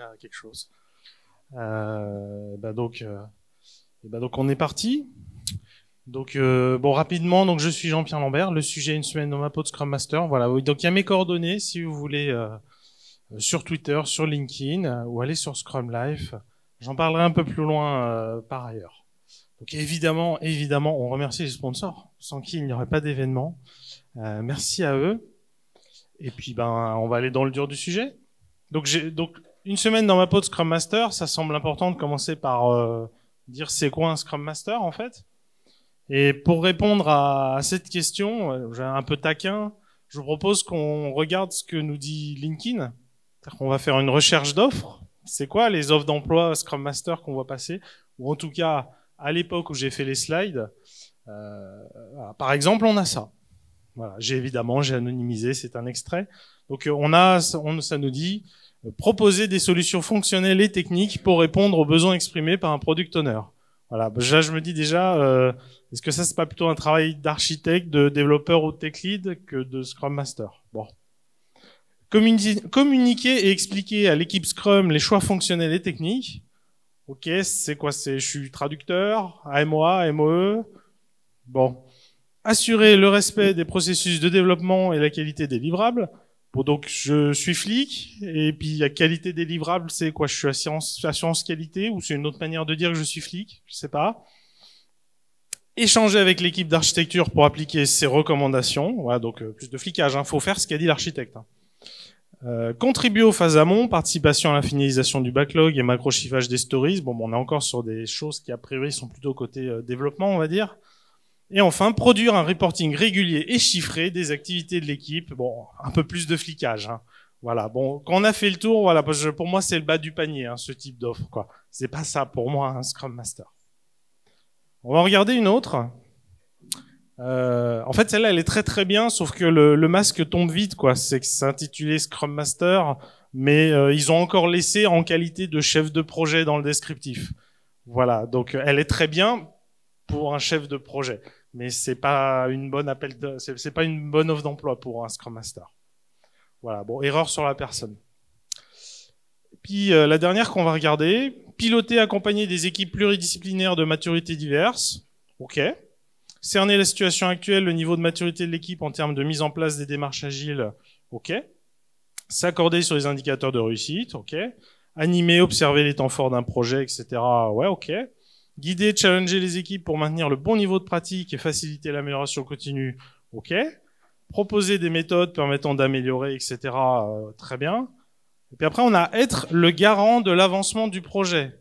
Hein, quelque chose. Euh, bah donc, euh, bah donc on est parti. Donc euh, bon rapidement, donc je suis Jean-Pierre Lambert. Le sujet une semaine dans ma peau de Scrum Master. Voilà. Donc il y a mes coordonnées si vous voulez sur Twitter, sur LinkedIn ou aller sur Scrum Life. J'en parlerai un peu plus loin par ailleurs. Donc évidemment, évidemment, on remercie les sponsors sans qui il n'y aurait pas d'événement. merci à eux. Et puis ben on va aller dans le dur du sujet. Donc j'ai donc une semaine dans ma peau de Scrum Master, ça semble important de commencer par euh, dire c'est quoi un Scrum Master en fait. Et pour répondre à, cette question, euh, j'ai un peu taquin, je vous propose qu'on regarde ce que nous dit LinkedIn. On va faire une recherche d'offres. C'est quoi les offres d'emploi Scrum Master qu'on voit passer Ou en tout cas, à l'époque où j'ai fait les slides, euh, par exemple, on a ça. j'ai évidemment, j'ai anonymisé, c'est un extrait. Donc on a, on, ça nous dit proposer des solutions fonctionnelles et techniques pour répondre aux besoins exprimés par un product owner. Voilà, déjà bah, je me dis déjà, euh, est-ce que ça c'est pas plutôt un travail d'architecte, de développeur ou de tech lead que de Scrum Master Bon. communiquer et expliquer à l'équipe Scrum les choix fonctionnels et techniques. Ok, c'est quoi C'est je suis traducteur, AMOA, MOE. Bon. Assurer le respect des processus de développement et la qualité des livrables donc je suis flic, et puis la qualité délivrable, c'est quoi Je suis assurance, qualité, ou c'est une autre manière de dire que je suis flic Je sais pas. Échanger avec l'équipe d'architecture pour appliquer ses recommandations. Voilà, donc euh, plus de flicage, hein. faut faire ce qu'a dit l'architecte. Hein. Euh, contribuer aux phases amont, participation à la finalisation du backlog et macro des stories. Bon, bon, on est encore sur des choses qui a priori sont plutôt côté euh, développement, on va dire. Et enfin, produire un reporting régulier et chiffré des activités de l'équipe. Bon, un peu plus de flicage. Hein. Voilà. Bon, quand on a fait le tour, voilà, pour moi, c'est le bas du panier, hein, ce type d'offre. Quoi, c'est pas ça pour moi un Scrum Master. On va regarder une autre. Euh, en fait, celle-là, elle est très très bien, sauf que le, masque tombe vite, quoi. C'est que c'est intitulé Scrum Master, mais euh, ils ont encore laissé en qualité de chef de projet dans le descriptif. Voilà, donc elle est très bien pour un chef de projet mais c'est pas une bonne pas une bonne offre d'emploi pour un Scrum Master. Voilà, bon, erreur sur la personne. Puis euh, la dernière qu'on va regarder, piloter, accompagner des équipes pluridisciplinaires de maturité diverse. Ok. Cerner la situation actuelle, le niveau de maturité de l'équipe en termes de mise en place des démarches agiles. Ok. S'accorder sur les indicateurs de réussite. Ok. Animer, observer les temps forts d'un projet, etc. Ouais, ok. Guider, challenger les équipes pour maintenir le bon niveau de pratique et faciliter l'amélioration continue, ok. Proposer des méthodes permettant d'améliorer, etc., euh, très bien. Et puis après, on a être le garant de l'avancement du projet.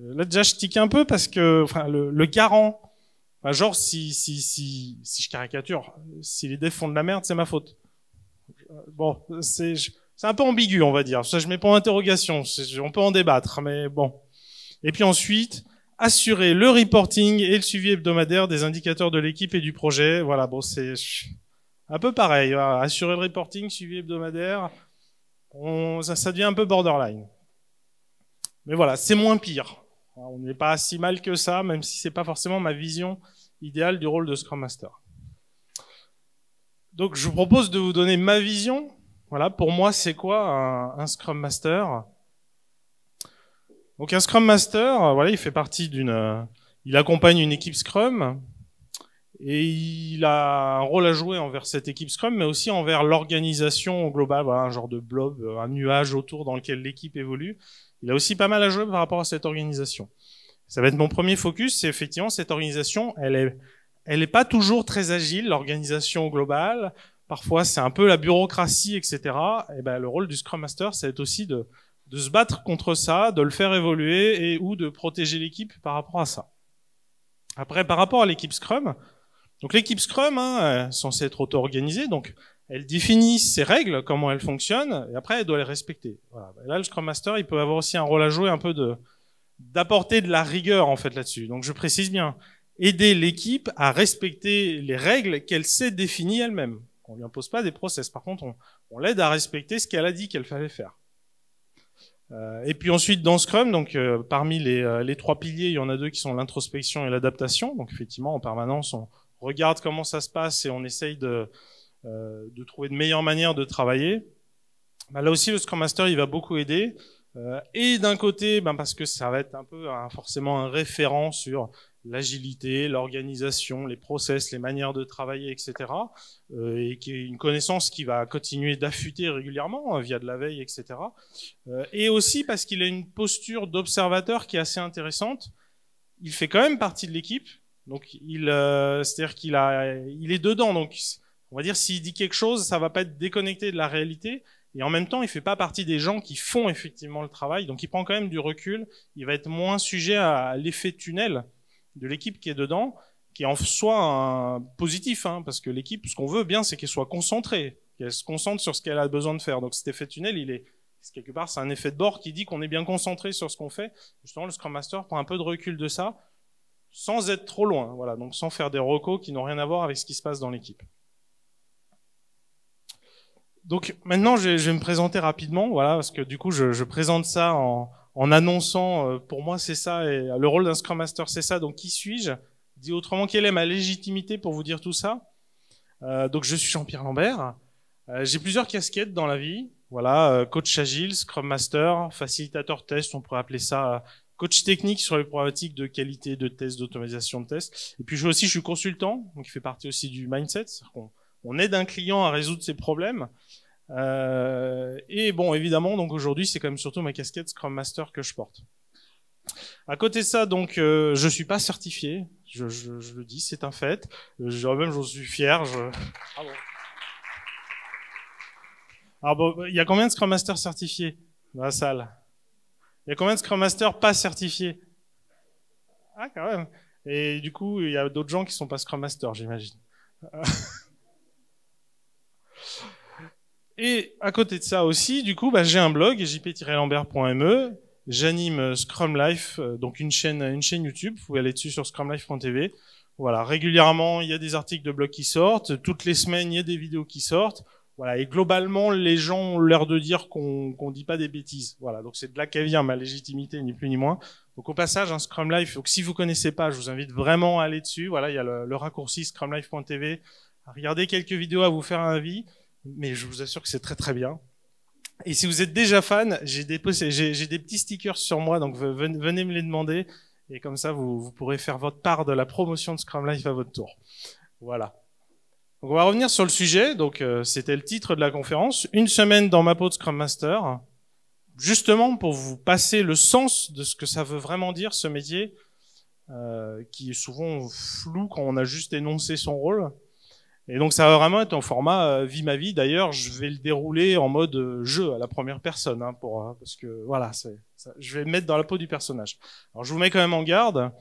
Euh, là, déjà, je tique un peu parce que enfin, le, garant, bah, genre, si, si, si, si je caricature, si les devs font de la merde, c'est ma faute. Euh, bon, c'est un peu ambigu, on va dire. Ça, je mets pas en interrogation. On peut en débattre, mais bon. Et puis ensuite, assurer le reporting et le suivi hebdomadaire des indicateurs de l'équipe et du projet. Voilà, bon, c'est un peu pareil. Assurer le reporting, suivi hebdomadaire, ça, devient un peu borderline. Mais voilà, c'est moins pire. On n'est pas si mal que ça, même si c'est pas forcément ma vision idéale du rôle de Scrum Master. Donc, je vous propose de vous donner ma vision. Voilà, pour moi, c'est quoi un Scrum Master donc un Scrum Master, euh, voilà, il fait partie d'une, euh, il accompagne une équipe Scrum et il a un rôle à jouer envers cette équipe Scrum, mais aussi envers l'organisation globale, voilà, un genre de blob, euh, un nuage autour dans lequel l'équipe évolue. Il a aussi pas mal à jouer par rapport à cette organisation. Ça va être mon premier focus, c'est effectivement cette organisation, elle est, elle n'est pas toujours très agile, l'organisation globale. Parfois, c'est un peu la bureaucratie, etc. Et ben, le rôle du Scrum Master, c'est aussi de de se battre contre ça, de le faire évoluer et ou de protéger l'équipe par rapport à ça. Après, par rapport à l'équipe Scrum, donc l'équipe Scrum, hein, est censée être auto-organisée, donc elle définit ses règles, comment elles fonctionnent, et après elle doit les respecter. là, le Scrum Master, il peut avoir aussi un rôle à jouer, un peu de d'apporter de la rigueur en fait là-dessus. Donc je précise bien, aider l'équipe à respecter les règles qu'elle s'est définies elle-même. On lui impose pas des process, par contre, on l'aide à respecter ce qu'elle a dit qu'elle fallait faire. Euh, et puis ensuite dans Scrum, donc euh, parmi euh, les, trois piliers, il y en a deux qui sont l'introspection et l'adaptation. Donc effectivement, en permanence, on regarde comment ça se passe et on essaye de, trouver de meilleures manières de travailler. Bah, là aussi, le Scrum Master, il va beaucoup aider. et d'un côté, ben, parce que ça va être un peu hein, forcément un référent sur l'agilité, l'organisation, les process, les manières de travailler, etc. Euh, et qui est une connaissance qui va continuer d'affûter régulièrement hein, via de la veille, etc. Euh, et aussi parce qu'il a une posture d'observateur qui est assez intéressante. Il fait quand même partie de l'équipe, donc il, euh, c'est-à-dire qu'il a, il est dedans. Donc on va dire s'il dit quelque chose, ça va pas être déconnecté de la réalité. Et en même temps, il fait pas partie des gens qui font effectivement le travail, donc il prend quand même du recul. Il va être moins sujet à l'effet tunnel de l'équipe qui est dedans, qui est en soi un positif, hein, parce que l'équipe, ce qu'on veut bien, c'est qu'elle soit concentrée, qu'elle se concentre sur ce qu'elle a besoin de faire. Donc cet effet tunnel, il est quelque part, c'est un effet de bord qui dit qu'on est bien concentré sur ce qu'on fait. Justement, le Scrum Master prend un peu de recul de ça, sans être trop loin, voilà, donc sans faire des recos qui n'ont rien à voir avec ce qui se passe dans l'équipe. Donc maintenant, je vais, me présenter rapidement, voilà, parce que du coup, je présente ça en, en annonçant, euh, pour moi c'est ça, et euh, le rôle d'un Scrum Master c'est ça, donc qui suis-je Dit autrement, quelle est ma légitimité pour vous dire tout ça euh, Donc je suis Jean-Pierre Lambert, j'ai plusieurs casquettes dans la vie, voilà, coach agile, Scrum Master, facilitateur test, on pourrait appeler ça coach technique sur les problématiques de qualité de test, d'automatisation de test. Et puis je suis aussi, je consultant, donc il fait partie aussi du mindset, qu'on on aide un client à résoudre ses problèmes. Euh, et bon, évidemment, donc aujourd'hui, c'est quand même surtout ma casquette Scrum Master que je porte. À côté de ça, donc, je euh, je suis pas certifié. Je, le dis, c'est un fait. Euh, je, même, j'en suis fier. Ah bon. Alors, ah il y a combien de Scrum Master certifiés dans la salle Il y a combien de Scrum Master pas certifiés Ah, quand même. Et du coup, il y a d'autres gens qui sont pas Scrum Master, j'imagine. Et à côté de ça aussi, du coup, bah, j'ai un blog, jp-lambert.me. J'anime euh, Scrum Life, euh, donc une chaîne, YouTube. Vous pouvez aller dessus sur scrumlife.tv. Voilà, régulièrement, il y a des articles de blog qui sortent. Toutes les semaines, il y a des vidéos qui sortent. Voilà, et globalement, les gens ont l'air de dire qu'on ne dit pas des bêtises. Voilà, donc c'est de là qu'elle ma légitimité, ni plus ni moins. Donc au passage, scrumlife hein, Scrum Life. si vous ne connaissez pas, je vous invite vraiment à aller dessus. Voilà, il y a le, le raccourci scrumlife.tv. Regardez quelques vidéos à vous faire un avis mais je vous assure que c'est très très bien. Et si vous êtes déjà fan, j'ai des, petits stickers sur moi, donc venez me les demander, et comme ça vous, pourrez faire votre part de la promotion de Scrum Life à votre tour. Voilà. Donc on va revenir sur le sujet, donc euh, c'était le titre de la conférence, une semaine dans ma peau de Scrum Master, justement pour vous passer le sens de ce que ça veut vraiment dire ce métier, euh, qui est souvent flou quand on a juste énoncé son rôle. Et donc ça va vraiment être en format euh, vie ma vie. D'ailleurs, je vais le dérouler en mode euh, jeu à la première personne, hein, pour hein, parce que voilà, je vais me mettre dans la peau du personnage. Alors je vous mets quand même en garde.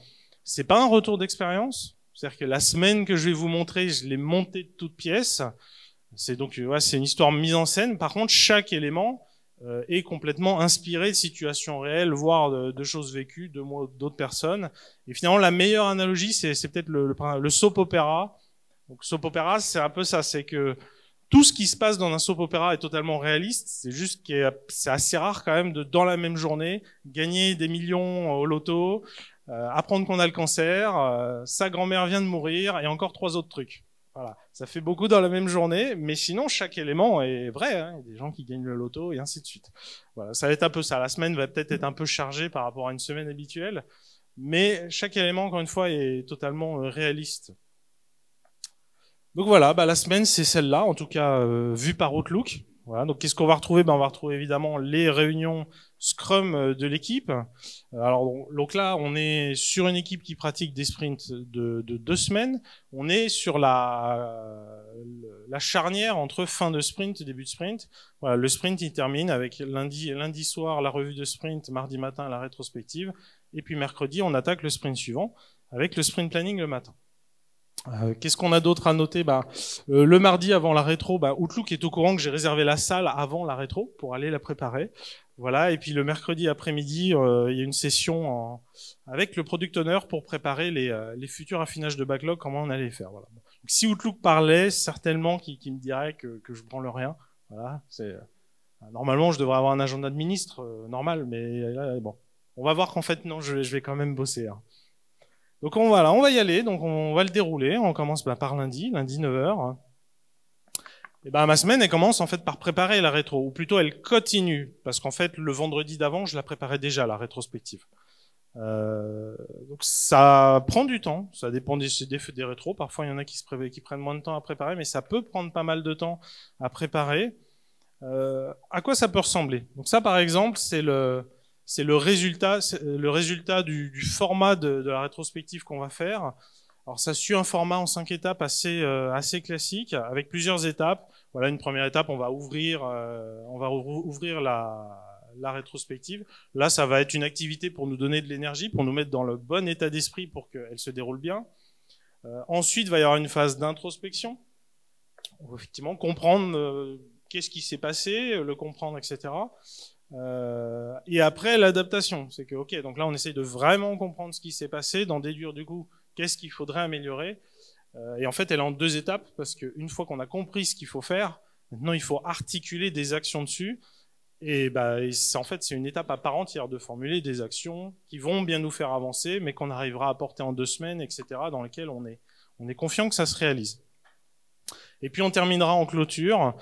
C'est pas un retour d'expérience, c'est-à-dire que la semaine que je vais vous montrer, je l'ai montée de toutes pièces. C'est donc euh, ouais, c'est une histoire mise en scène. Par contre, chaque élément est complètement inspiré de situations réelles, voire de, choses vécues, de d'autres personnes. Et finalement, la meilleure analogie, c'est peut-être le, le soap opéra donc soap opera, c'est un peu ça, c'est que tout ce qui se passe dans un soap opera est totalement réaliste. C'est juste que c'est assez rare quand même de, dans la même journée, gagner des millions euh, au loto, euh, apprendre qu'on a le cancer, euh, sa grand-mère vient de mourir et encore trois autres trucs. Voilà, ça fait beaucoup dans la même journée, mais sinon chaque élément est vrai. Hein. Il y a des gens qui gagnent le loto et ainsi de suite. Voilà, ça va être un peu ça. La semaine va peut-être être un peu chargée par rapport à une semaine habituelle, mais chaque élément, encore une fois, est totalement réaliste. Donc voilà, bah, la semaine c'est celle-là, en tout cas euh, vue par Outlook. Voilà, donc qu'est-ce qu'on va retrouver bah, On va retrouver évidemment les réunions Scrum euh, de l'équipe. Euh, alors donc là, on est sur une équipe qui pratique des sprints de, deux semaines. On est sur la, la, charnière entre fin de sprint et début de sprint. Voilà, le sprint il termine avec lundi, lundi soir la revue de sprint, mardi matin la rétrospective, et puis mercredi on attaque le sprint suivant avec le sprint planning le matin. Euh, qu'est-ce qu'on a d'autre à noter bah, euh, Le mardi avant la rétro, bah, Outlook est au courant que j'ai réservé la salle avant la rétro pour aller la préparer. Voilà. Et puis le mercredi après-midi, euh, il y a une session avec le product owner pour préparer les, futurs affinages de backlog, comment on allait faire. Voilà. si Outlook parlait, certainement qu'il me dirait que, je prends le rien. Voilà. C'est bah, normalement je devrais avoir un agenda de ministre normal, mais bon, on va voir qu'en fait non, je, vais quand même bosser. Hein. Donc on, voilà, on va y aller, donc on va le dérouler. On commence bah, par lundi, lundi 9h. Et ben, ma semaine, elle commence en fait par préparer la rétro, ou plutôt elle continue, parce qu'en fait le vendredi d'avant, je la préparais déjà, la rétrospective. Euh, donc ça prend du temps, ça dépend des, des, des rétros. Parfois, il y en a qui, se qui prennent moins de temps à préparer, mais ça peut prendre pas mal de temps à préparer. Euh, à quoi ça peut ressembler Donc ça, par exemple, c'est le, c'est le résultat, euh, le résultat du, format de, la rétrospective qu'on va faire. Alors ça suit un format en cinq étapes assez euh, classique, avec plusieurs étapes. Voilà une première étape, on va ouvrir, euh, on va ouvrir la, rétrospective. Là, ça va être une activité pour nous donner de l'énergie, pour nous mettre dans le bon état d'esprit pour qu'elle se déroule bien. ensuite, il va y avoir une phase d'introspection. On Effectivement, comprendre qu'est-ce qui s'est passé, le comprendre, etc. Euh, et après, l'adaptation. C'est que, ok, donc là, on essaye de vraiment comprendre ce qui s'est passé, d'en déduire du coup qu'est-ce qu'il faudrait améliorer. Euh, et en fait, elle est en deux étapes, parce qu'une fois qu'on a compris ce qu'il faut faire, maintenant, il faut articuler des actions dessus. Et bah, en fait, c'est une étape à part entière de formuler des actions qui vont bien nous faire avancer, mais qu'on arrivera à porter en deux semaines, etc., dans lesquelles on est, on est confiant que ça se réalise. Et puis, on terminera en clôture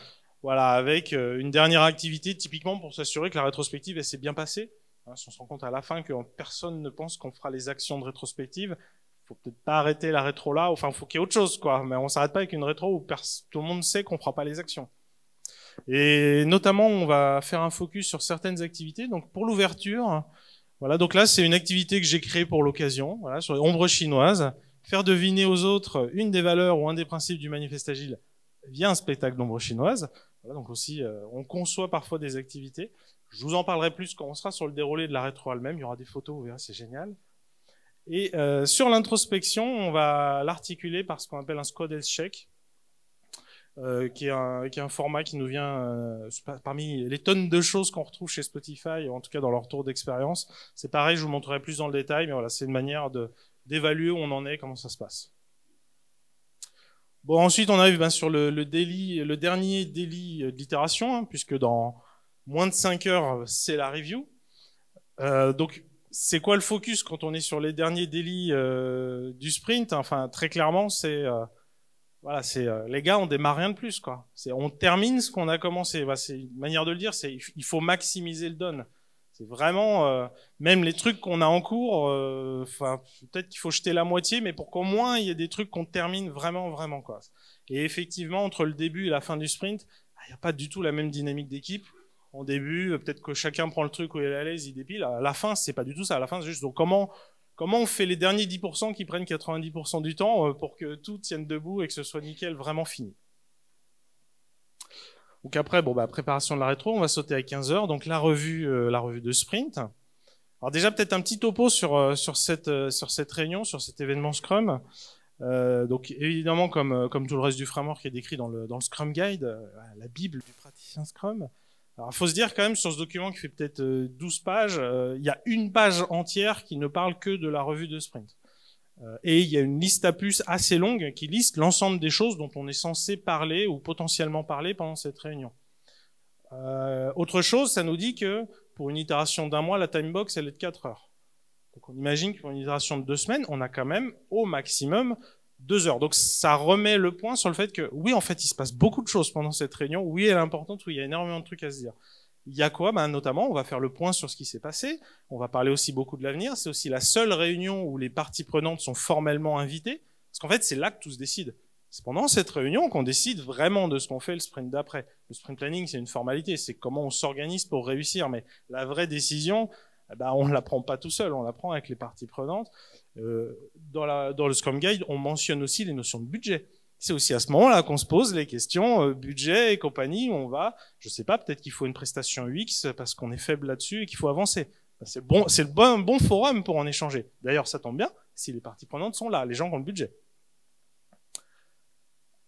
voilà, avec euh, une dernière activité, typiquement pour s'assurer que la rétrospective s'est bien passée. Hein, si on se rend compte à la fin que personne ne pense qu'on fera les actions de rétrospective, faut peut-être pas arrêter la rétro là, enfin, faut qu'il y ait autre chose, quoi. Mais on s'arrête pas avec une rétro où tout le monde sait qu'on fera pas les actions. Et notamment, on va faire un focus sur certaines activités. Donc, pour l'ouverture, voilà. Donc là, c'est une activité que j'ai créée pour l'occasion, voilà, sur les ombres chinoises. Faire deviner aux autres une des valeurs ou un des principes du manifeste agile via un spectacle d'ombre chinoise. donc aussi, euh, on conçoit parfois des activités. Je vous en parlerai plus quand on sera sur le déroulé de la rétro elle-même. Il y aura des photos, vous verrez, c'est génial. Et euh, sur l'introspection, on va l'articuler par ce qu'on appelle un Scodelschek, euh, qui, est un, qui est un format qui nous vient euh, parmi les tonnes de choses qu'on retrouve chez Spotify, en tout cas dans leur tour d'expérience. C'est pareil, je vous montrerai plus dans le détail, mais voilà, c'est une manière d'évaluer où on en est, comment ça se passe. Bon, ensuite, on arrive ben, sur le, le, délit, le dernier délit euh, d'itération, hein, puisque dans moins de 5 heures, c'est la review. Euh, donc, c'est quoi le focus quand on est sur les derniers délits euh, du sprint Enfin, très clairement, c'est euh, voilà, c'est les gars, on démarre rien de plus, quoi. C'est on termine ce qu'on a commencé. Bah, c'est une manière de le dire. C'est il faut maximiser le don. C'est vraiment, euh, même les trucs qu'on a en cours, euh, peut-être qu'il faut jeter la moitié, mais pour qu'au moins il y ait des trucs qu'on termine vraiment, vraiment. Quoi. Et effectivement, entre le début et la fin du sprint, ah, il n'y a pas du tout la même dynamique d'équipe. En début, euh, peut-être que chacun prend le truc où il est à l'aise, il dépile. À la fin, ce n'est pas du tout ça. À la fin, c'est juste comment, comment on fait les derniers 10% qui prennent 90% du temps pour que tout tienne debout et que ce soit nickel vraiment fini. Donc après, bon, bah, préparation de la rétro, on va sauter à 15h. Donc la revue, euh, la revue de sprint. Alors déjà peut-être un petit topo sur, euh, euh, cette, réunion, sur cet événement Scrum. donc évidemment, comme, tout le reste du framework qui est décrit dans le, Scrum Guide, la bible du praticien Scrum. Alors faut se dire quand même sur ce document qui fait peut-être 12 pages, il y a une page entière qui ne parle que de la revue de sprint. Euh, et il y a une liste à puces assez longue qui liste l'ensemble des choses dont on est censé parler ou potentiellement parler pendant cette réunion. Euh, autre chose, ça nous dit que pour une itération d'un mois, la time box, elle est de 4 heures. Donc on imagine que pour une itération de deux semaines, on a quand même au maximum 2 heures. Donc ça remet le point sur le fait que oui, en fait, il se passe beaucoup de choses pendant cette réunion. Oui, elle est importante. Oui, il y a énormément de trucs à se dire. Il y a quoi ben, Notamment, on va faire le point sur ce qui s'est passé. On va parler aussi beaucoup de l'avenir. C'est aussi la seule réunion où les parties prenantes sont formellement invitées. Parce qu'en fait, c'est là que tout se décide. C'est pendant cette réunion qu'on décide vraiment de ce qu'on fait le sprint d'après. Le sprint planning, c'est une formalité. C'est comment on s'organise pour réussir. Mais la vraie décision, eh ben, on ne la prend pas tout seul. On la prend avec les parties prenantes. Euh, dans le Scrum Guide, on mentionne aussi les notions de budget. C'est aussi à ce moment-là qu'on se pose les questions euh, budget et compagnie. Où on va, je sais pas, peut-être qu'il faut une prestation UX parce qu'on est faible là-dessus et qu'il faut avancer. Bah, c'est bon, c'est le bon, bon forum pour en échanger. D'ailleurs, ça tombe bien si les parties prenantes sont là, les gens qui ont le budget.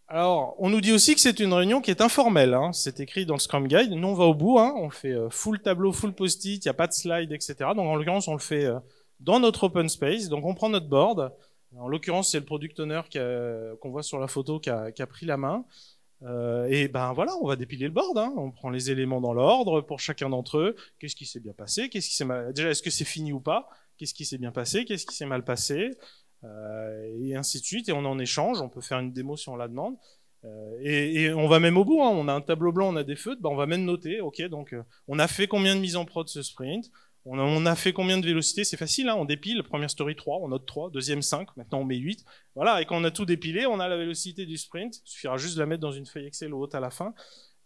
Alors, on nous dit aussi que c'est une réunion qui est informelle. Hein. C'est écrit dans le Scrum Guide. Nous, on va au bout. Hein. On fait euh, full tableau, full post-it. Il n'y a pas de slide, etc. Donc, en l'occurrence, on le fait euh, dans notre open space. Donc, on prend notre board. En l'occurrence, c'est le product owner qu'on voit sur la photo qui a, pris la main. Euh, et ben voilà, on va dépiler le board. Hein. On prend les éléments dans l'ordre pour chacun d'entre eux. Qu'est-ce qui s'est bien passé Qu'est-ce qui s'est mal... Déjà, est-ce que c'est fini ou pas Qu'est-ce qui s'est bien passé Qu'est-ce qui s'est mal passé euh, Et ainsi de suite. Et on en échange. On peut faire une démo si on la demande. Euh, et, on va même au bout. Hein. On a un tableau blanc, on a des feutres. Ben, on va même noter. Ok, donc on a fait combien de mises en prod ce sprint on a, fait combien de vélocité C'est facile, hein, on dépile, première story 3, on note 3, deuxième 5, maintenant on met 8. Voilà, et quand on a tout dépilé, on a la vélocité du sprint, il suffira juste de la mettre dans une feuille Excel ou à la fin.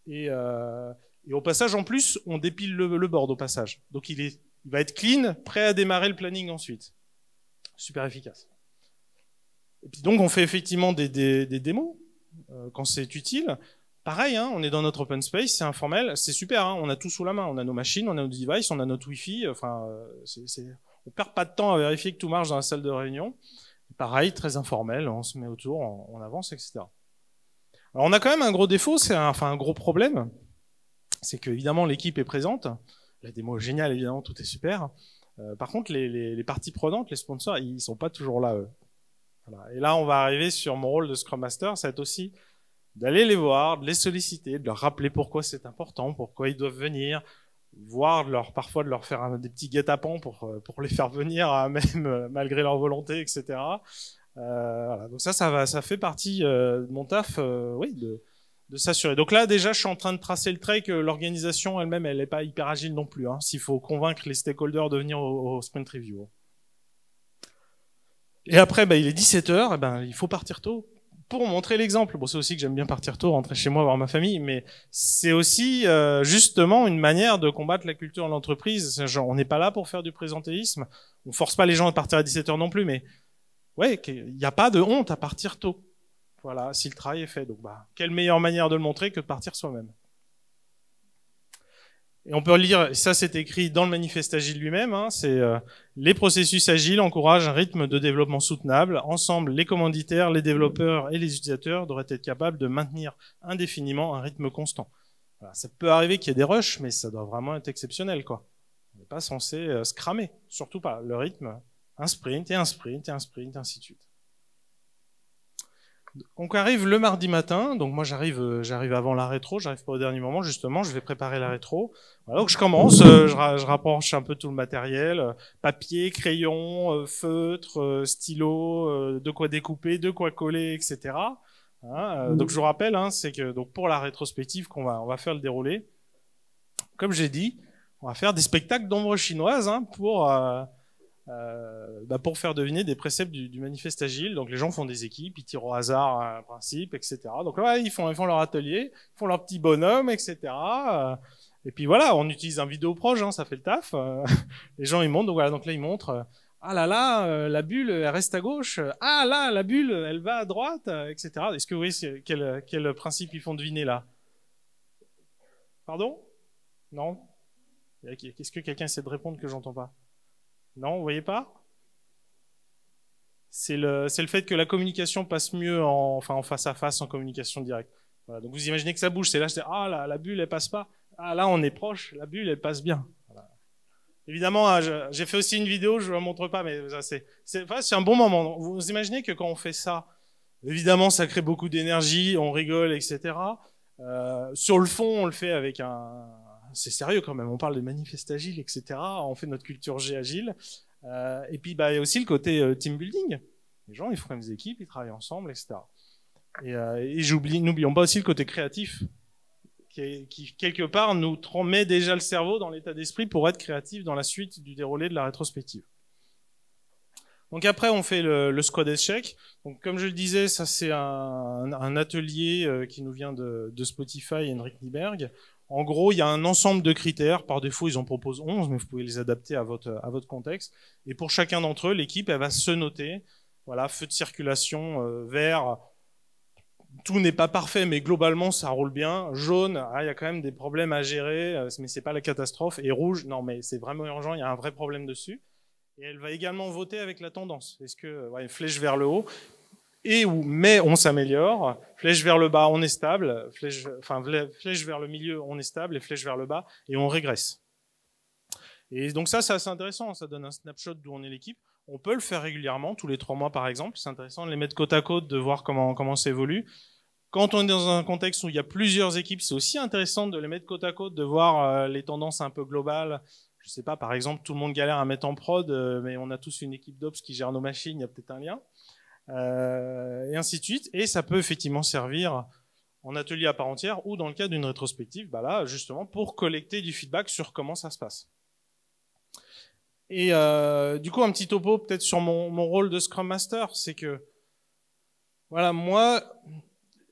Euh, et, au passage, en plus, on dépile le, bord board au passage. Donc il, va être clean, prêt à démarrer le planning ensuite. Super efficace. Et puis donc on fait effectivement des, démos euh, quand c'est utile. Pareil, hein, on est dans notre open space, c'est informel, c'est super, hein, on a tout sous la main, on a nos machines, on a nos devices, on a notre Wi-Fi, enfin, euh, c'est, on perd pas de temps à vérifier que tout marche dans la salle de réunion. Pareil, très informel, on se met autour, on, avance, etc. Alors on a quand même un gros défaut, c'est un, enfin un gros problème, c'est que évidemment l'équipe est présente, la démo est géniale, évidemment, tout est super. Euh, par contre, les, parties prenantes, les sponsors, ils sont pas toujours là, Et là, on va arriver sur mon rôle de Scrum Master, ça va être aussi d'aller les voir, de les solliciter, de leur rappeler pourquoi c'est important, pourquoi ils doivent venir, voire leur, parfois de leur faire des petits guet-apens pour, euh, pour les faire venir à hein, même euh, malgré leur volonté, etc. Euh, voilà. Donc ça, ça, va, ça fait partie euh, de mon taf, oui, de, de s'assurer. Donc là, déjà, je suis en train de tracer le trait que l'organisation elle-même, elle n'est pas hyper agile non plus. Hein, S'il faut convaincre les stakeholders de venir au, sprint review. Et après, ben, il est 17h, ben, il faut partir tôt pour montrer l'exemple. c'est aussi que j'aime bien partir tôt, rentrer chez moi, voir ma famille, mais c'est aussi euh, justement une manière de combattre la culture de l'entreprise. Genre, on n'est pas là pour faire du présentéisme. On force pas les gens à partir à 17h non plus, mais ouais, il n'y a pas de honte à partir tôt. Voilà, si le travail est fait. Donc, bah, quelle meilleure manière de le montrer que de partir soi-même. Et on peut lire, ça c'est écrit dans le manifeste agile lui-même, hein, c'est euh, les processus agiles encouragent un rythme de développement soutenable. Ensemble, les commanditaires, les développeurs et les utilisateurs devraient être capables de maintenir indéfiniment un rythme constant. ça peut arriver qu'il y ait des rushs, mais ça doit vraiment être exceptionnel. Quoi. On n'est pas censé euh, se cramer, surtout pas. Le rythme, un sprint et un sprint et un sprint, ainsi de suite. Donc arrive le mardi matin, donc moi j'arrive euh, j'arrive avant la rétro, j'arrive pas au dernier moment justement, je vais préparer la rétro. Voilà, donc je commence, euh, je, rapproche un peu tout le matériel, papier, crayon, euh, feutre, stylo, de quoi découper, de quoi coller, etc. Hein, mhm. donc je vous rappelle, hein, c'est que donc pour la rétrospective qu'on va on va faire le déroulé, comme j'ai dit, on va faire des spectacles d'ombre chinoise hein, pour euh, bah, pour faire deviner des préceptes du, manifeste agile. Donc les gens font des équipes, ils tirent au hasard un principe, etc. Donc là, ils font, ils font leur atelier, ils font leur petit bonhomme, etc. Euh, et puis voilà, on utilise un vidéo proche, hein, ça fait le taf. Euh, les gens ils montrent donc voilà, donc là ils montrent. Ah là là, la bulle, elle reste à gauche. Ah là, la bulle, elle va à droite, etc. Est-ce que vous voyez quel, quel, principe ils font deviner là Pardon Non Qu'est-ce que quelqu'un essaie de répondre que j'entends pas non, vous voyez pas C'est le, le fait que la communication passe mieux en, en face à face, en communication directe. donc vous imaginez que ça bouge, c'est là, dis, ah la, la bulle elle passe pas, ah là on est proche, la bulle elle passe bien. Évidemment, ah, j'ai fait aussi une vidéo, je ne la montre pas, mais c'est un bon moment. Vous imaginez que quand on fait ça, évidemment ça crée beaucoup d'énergie, on rigole, etc. Euh, sur le fond, on le fait avec un, c'est sérieux quand même. On parle de manifeste agile, etc. On fait notre culture G agile. Euh, et puis, bah, il y a aussi le côté euh, team building. Les gens, ils font des équipes, ils travaillent ensemble, etc. Et, euh, et j'oublie, n'oublions pas aussi le côté créatif, qui, quelque part nous met déjà le cerveau dans l'état d'esprit pour être créatif dans la suite du déroulé de la rétrospective. Donc après, on fait le, le squad échec. Donc comme je le disais, ça c'est un, atelier qui nous vient de, de Spotify, Henrik Nieberg. En gros, il y a un ensemble de critères. Par défaut, ils en proposent 11, mais vous pouvez les adapter à votre, à votre contexte. Et pour chacun d'entre eux, l'équipe, elle va se noter. Voilà, feu de circulation, euh, vert, tout n'est pas parfait, mais globalement, ça roule bien. Jaune, ah, il y a quand même des problèmes à gérer, euh, mais ce n'est pas la catastrophe. Et rouge, non, mais c'est vraiment urgent, il y a un vrai problème dessus. Et elle va également voter avec la tendance. Est-ce que, ouais, flèche vers le haut, et où, mais on s'améliore. Flèche vers le bas, on est stable. Flèche, enfin, vers le milieu, on est stable. Et flèche vers le bas, et on régresse. Et donc ça, c'est assez intéressant. Hein. Ça donne un snapshot d'où on est l'équipe. On peut le faire régulièrement, tous les trois mois par exemple. C'est intéressant de les mettre côte à côte, de voir comment comment évolue. Quand on est dans un contexte où il y a plusieurs équipes, c'est aussi intéressant de les mettre côte à côte, de voir euh, les tendances un peu globales. Je sais pas, par exemple, tout le monde galère à mettre en prod, euh, mais on a tous une équipe d'ops qui gère nos machines. Il y a peut-être un lien. Euh, et ainsi de suite. Et ça peut effectivement servir en atelier à part entière ou dans le cadre d'une rétrospective, bah là, justement, pour collecter du feedback sur comment ça se passe. Et euh, du coup, un petit topo peut-être sur mon, mon, rôle de Scrum Master, c'est que, voilà, moi,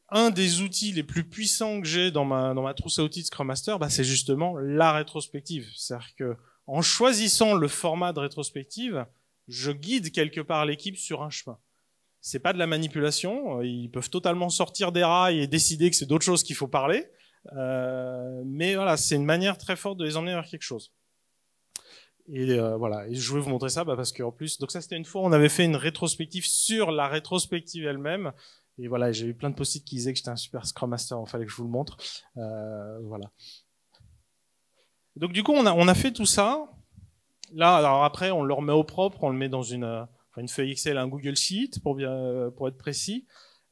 un des outils les plus puissants que j'ai dans ma, dans ma trousse à outils de Scrum Master, bah, c'est justement la rétrospective. C'est-à-dire que, en choisissant le format de rétrospective, je guide quelque part l'équipe sur un chemin c'est pas de la manipulation. Euh, ils peuvent totalement sortir des rails et décider que c'est d'autres choses qu'il faut parler. Euh, mais voilà, c'est une manière très forte de les emmener vers quelque chose. Et euh, voilà, et je voulais vous montrer ça bah, parce qu'en plus, donc ça c'était une fois, on avait fait une rétrospective sur la rétrospective elle-même. Et voilà, j'ai eu plein de posts qui disaient que j'étais un super Scrum Master, il fallait que je vous le montre. Euh, voilà. Donc du coup, on a, on a fait tout ça. Là, alors après, on le remet au propre, on le met dans une, euh, une feuille Excel, un Google Sheet, pour, bien, euh, pour être précis.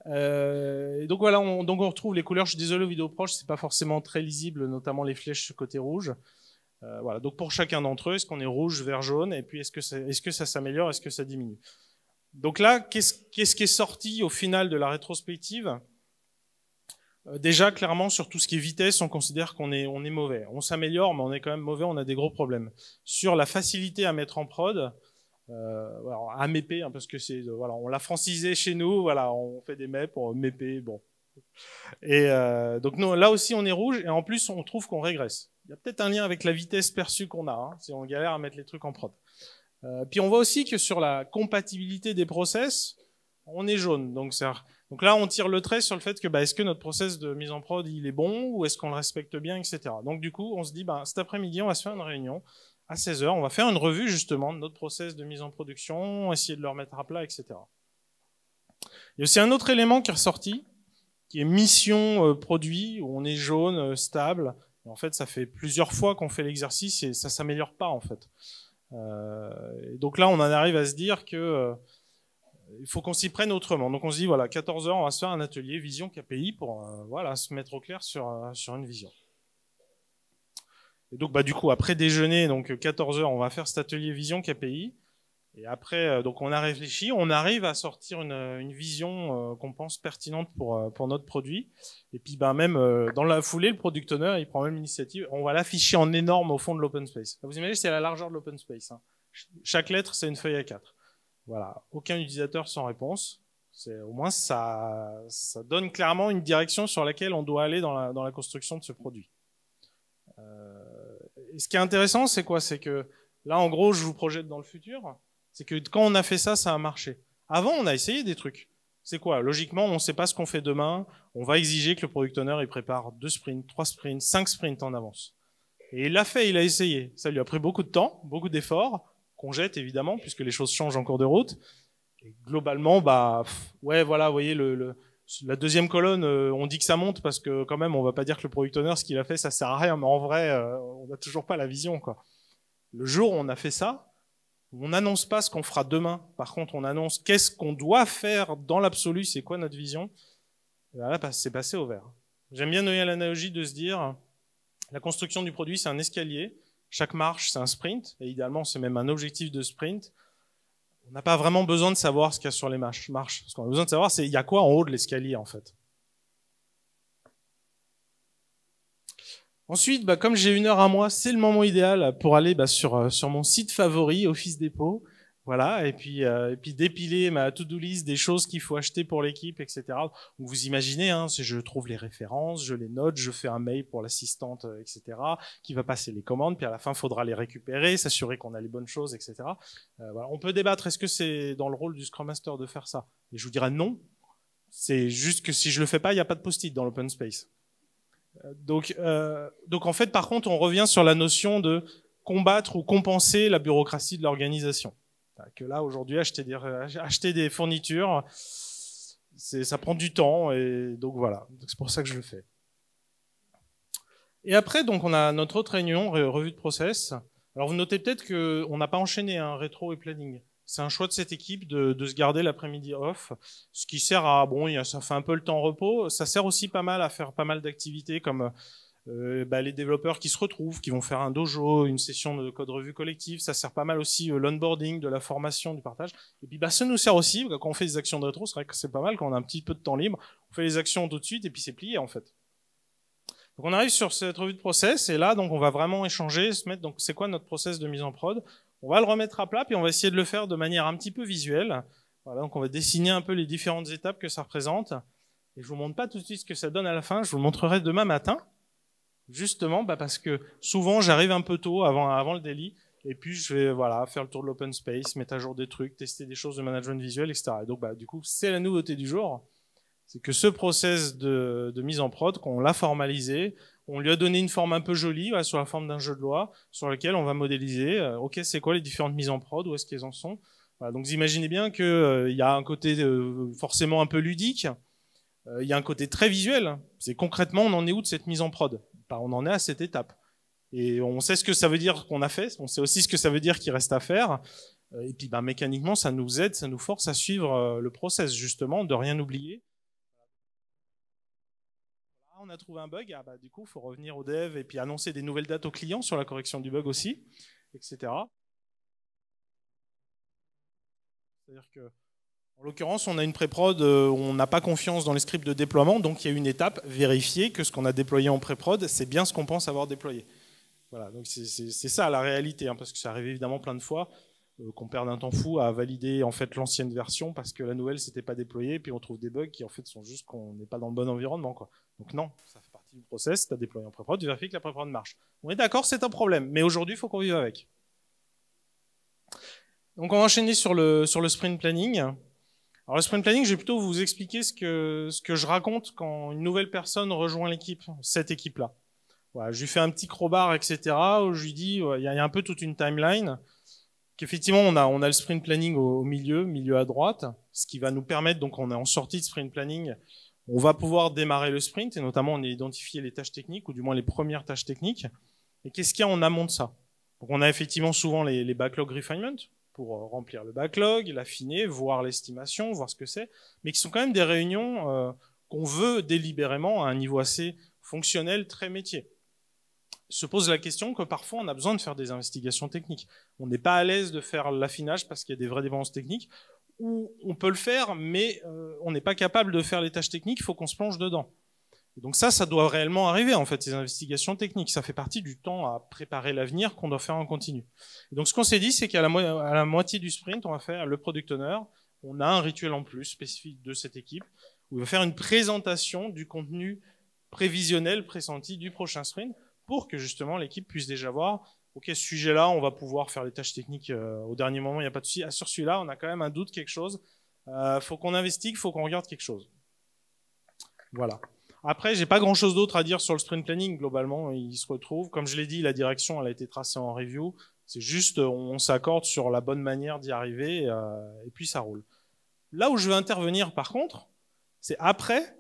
Euh, donc voilà, on, donc on retrouve les couleurs. Je suis désolé aux vidéos proches, c'est pas forcément très lisible, notamment les flèches côté rouge. Euh, voilà, donc pour chacun d'entre eux, est-ce qu'on est rouge, vert, jaune, et puis est-ce que ça, est-ce que ça s'améliore, est-ce que ça diminue Donc là, qu'est-ce, qu'est-ce qui est sorti au final de la rétrospective euh, Déjà, clairement, sur tout ce qui est vitesse, on considère qu'on est, on est mauvais. On s'améliore, mais on est quand même mauvais, on a des gros problèmes. Sur la facilité à mettre en prod, euh, alors, hein, parce que c'est, euh, voilà, on l'a francisé chez nous, voilà, on fait des MEP pour mépé, bon. Et euh, donc là aussi on est rouge, et en plus on trouve qu'on régresse. Il y a peut-être un lien avec la vitesse perçue qu'on a, hein, si on galère à mettre les trucs en prod. Euh, puis on voit aussi que sur la compatibilité des process, on est jaune. Donc, ça, donc là, on tire le trait sur le fait que bah, est-ce que notre process de mise en prod il est bon ou est-ce qu'on le respecte bien, etc. Donc du coup, on se dit bah, cet après-midi, on va se faire une réunion à 16h, on va faire une revue justement de notre process de mise en production, essayer de le remettre à plat, etc. Il y a aussi un autre élément qui est ressorti, qui est mission euh, produit, où on est jaune, euh, stable. en fait, ça fait plusieurs fois qu'on fait l'exercice et ça s'améliore pas en fait. Euh, donc là, on en arrive à se dire que faut qu'on s'y prenne autrement. Donc on se dit voilà, 14 h on va se faire un atelier vision KPI pour voilà se mettre au clair sur sur une vision. Et donc, bah, du coup, après déjeuner, donc 14h, on va faire cet atelier vision KPI. Et après, euh, donc on a réfléchi, on arrive à sortir une, euh, une vision euh, qu'on pense pertinente pour, pour notre produit. Et puis, bah, même dans la foulée, le product owner, il prend même l'initiative. On va l'afficher en énorme au fond de l'open space. Vous imaginez, c'est la largeur de l'open space. Hein. Chaque lettre, c'est une feuille à 4. Voilà, aucun utilisateur sans réponse. C'est, au moins, ça, ça donne clairement une direction sur laquelle on doit aller dans la, dans la construction de ce produit. Euh, ce qui est intéressant, c'est quoi C'est que là, en gros, je vous projette dans le futur. C'est que quand on a fait ça, ça a marché. Avant, on a essayé des trucs. C'est quoi Logiquement, on ne sait pas ce qu'on fait demain. On va exiger que le product owner il prépare deux sprints, trois sprints, cinq sprints en avance. Et il l'a fait, il a essayé. Ça lui a pris beaucoup de temps, beaucoup d'efforts, qu'on jette évidemment, puisque les choses changent en cours de route. Et globalement, bah, ouais, voilà, vous voyez, le, le, la deuxième colonne, euh, on dit que ça monte parce que quand même, on ne va pas dire que le product owner, ce qu'il a fait, ça sert à rien. Mais en vrai, euh, on n'a toujours pas la vision. Quoi. Le jour où on a fait ça, on n'annonce pas ce qu'on fera demain. Par contre, on annonce qu'est-ce qu'on doit faire dans l'absolu, c'est quoi notre vision. Bah là, bah, c'est passé au vert. J'aime bien donner l'analogie de se dire, la construction du produit, c'est un escalier. Chaque marche, c'est un sprint. Et idéalement, c'est même un objectif de sprint. On n'a pas vraiment besoin de savoir ce qu'il y a sur les marches. Ce qu'on a besoin de savoir, c'est il y a quoi en haut de l'escalier, en fait. Ensuite, bah, comme j'ai une heure à moi, c'est le moment idéal pour aller bah, sur, euh, sur mon site favori, Office Depot, voilà, et puis, euh, et puis dépiler ma to-do list des choses qu'il faut acheter pour l'équipe, etc. vous imaginez, hein, je trouve les références, je les note, je fais un mail pour l'assistante, euh, etc., qui va passer les commandes, puis à la fin, il faudra les récupérer, s'assurer qu'on a les bonnes choses, etc. Euh, on peut débattre, est-ce que c'est dans le rôle du Scrum Master de faire ça Et je vous dirais non, c'est juste que si je le fais pas, il n'y a pas de post-it dans l'open space. Donc, donc en fait, par contre, on revient sur la notion de combattre ou compenser la bureaucratie de l'organisation. Bah, que là, aujourd'hui, acheter des, euh, des fournitures, ça prend du temps. Et donc voilà, c'est pour ça que je le fais. Et après, donc, on a notre autre réunion, revue de process. Alors, vous notez peut-être qu'on n'a pas enchaîné un hein, rétro et planning. C'est un choix de cette équipe de, de se garder l'après-midi off, ce qui sert à, bon, ça fait un peu le temps repos. Ça sert aussi pas mal à faire pas mal d'activités comme euh, bah, les développeurs qui se retrouvent, qui vont faire un dojo, une session de code revue collective, ça sert pas mal aussi euh, l'onboarding, de la formation, du partage. Et puis bah, ça nous sert aussi, bah, quand on fait des actions de rétro, c'est vrai que c'est pas mal, quand on a un petit peu de temps libre, on fait les actions tout de suite et puis c'est plié en fait. Donc on arrive sur cette revue de process et là donc on va vraiment échanger, se mettre donc c'est quoi notre process de mise en prod. On va le remettre à plat puis on va essayer de le faire de manière un petit peu visuelle. Voilà, donc on va dessiner un peu les différentes étapes que ça représente. Et je vous montre pas tout de suite ce que ça donne à la fin, je vous le montrerai demain matin. Justement, bah parce que souvent j'arrive un peu tôt avant, avant le daily, et puis je vais voilà, faire le tour de l'open space, mettre à jour des trucs, tester des choses de management visuel, etc. Et donc bah, du coup, c'est la nouveauté du jour, c'est que ce process de, mise en prod, qu'on l'a formalisé, on lui a donné une forme un peu jolie, sur la forme d'un jeu de loi, sur lequel on va modéliser, euh, ok, c'est quoi les différentes mises en prod, où est-ce qu'elles en sont. donc vous imaginez bien qu'il euh, y a un côté euh, forcément un peu ludique, il y a un côté très visuel, c'est concrètement on en est où de cette mise en prod. Bah, on en est à cette étape. Et on sait ce que ça veut dire qu'on a fait, on sait aussi ce que ça veut dire qu'il reste à faire. Euh, et puis bah, mécaniquement, ça nous aide, ça nous force à suivre euh, le process, justement, de rien oublier. on a trouvé un bug, ah, bah, du coup, il faut revenir au dev et puis annoncer des nouvelles dates aux clients sur la correction du bug aussi, etc. C'est-à-dire que en l'occurrence, on a une pré-prod, euh, on n'a pas confiance dans les scripts de déploiement, donc il y a une étape, vérifier que ce qu'on a déployé en pré-prod, c'est bien ce qu'on pense avoir déployé. Voilà, donc c'est ça la réalité, hein, parce que ça arrive évidemment plein de fois euh, qu'on perde un temps fou à valider en fait l'ancienne version parce que la nouvelle s'était pas déployée, puis on trouve des bugs qui en fait sont juste qu'on n'est pas dans le bon environnement. Quoi. Donc non, ça fait partie du process, tu as déployé en pré-prod, tu vérifies que la pré-prod marche. On est d'accord, c'est un problème, mais aujourd'hui, il faut qu'on vive avec. Donc on va enchaîner sur le, sur le sprint planning. Alors le sprint planning, je vais plutôt vous expliquer ce que, ce que je raconte quand une nouvelle personne rejoint l'équipe, cette équipe-là. Voilà, je lui fais un petit crowbar, etc. Où je lui dis, il y, a un peu toute une timeline. Qu'effectivement, on a, on a le sprint planning au, milieu, milieu à droite, ce qui va nous permettre, donc on est en sortie de sprint planning, on va pouvoir démarrer le sprint et notamment on a identifié les tâches techniques ou du moins les premières tâches techniques. Et qu'est-ce qu'il y a en amont de ça Donc on a effectivement souvent les, les backlog refinement pour euh, remplir le backlog, l'affiner, voir l'estimation, voir ce que c'est, mais qui sont quand même des réunions euh, qu'on veut délibérément à un niveau assez fonctionnel, très métier. Se pose la question que parfois on a besoin de faire des investigations techniques. On n'est pas à l'aise de faire l'affinage parce qu'il y a des vraies dépendances techniques, ou on peut le faire, mais euh, on n'est pas capable de faire les tâches techniques, il faut qu'on se plonge dedans donc ça, ça doit réellement arriver, en fait, ces investigations techniques. Ça fait partie du temps à préparer l'avenir qu'on doit faire en continu. donc ce qu'on s'est dit, c'est qu'à la, moitié du sprint, on va faire le product owner. On a un rituel en plus spécifique de cette équipe où il va faire une présentation du contenu prévisionnel pressenti du prochain sprint pour que justement l'équipe puisse déjà voir ok, ce sujet-là, on va pouvoir faire les tâches techniques euh, au dernier moment, il n'y a pas de souci. Ah, sur celui-là, on a quand même un doute, quelque chose. Euh, faut qu'on investigue, faut qu'on regarde quelque chose. Voilà. Après, j'ai pas grand chose d'autre à dire sur le sprint planning. Globalement, il se retrouve. Comme je l'ai dit, la direction, elle a été tracée en review. C'est juste, on s'accorde sur la bonne manière d'y arriver, euh, et puis ça roule. Là où je veux intervenir, par contre, c'est après.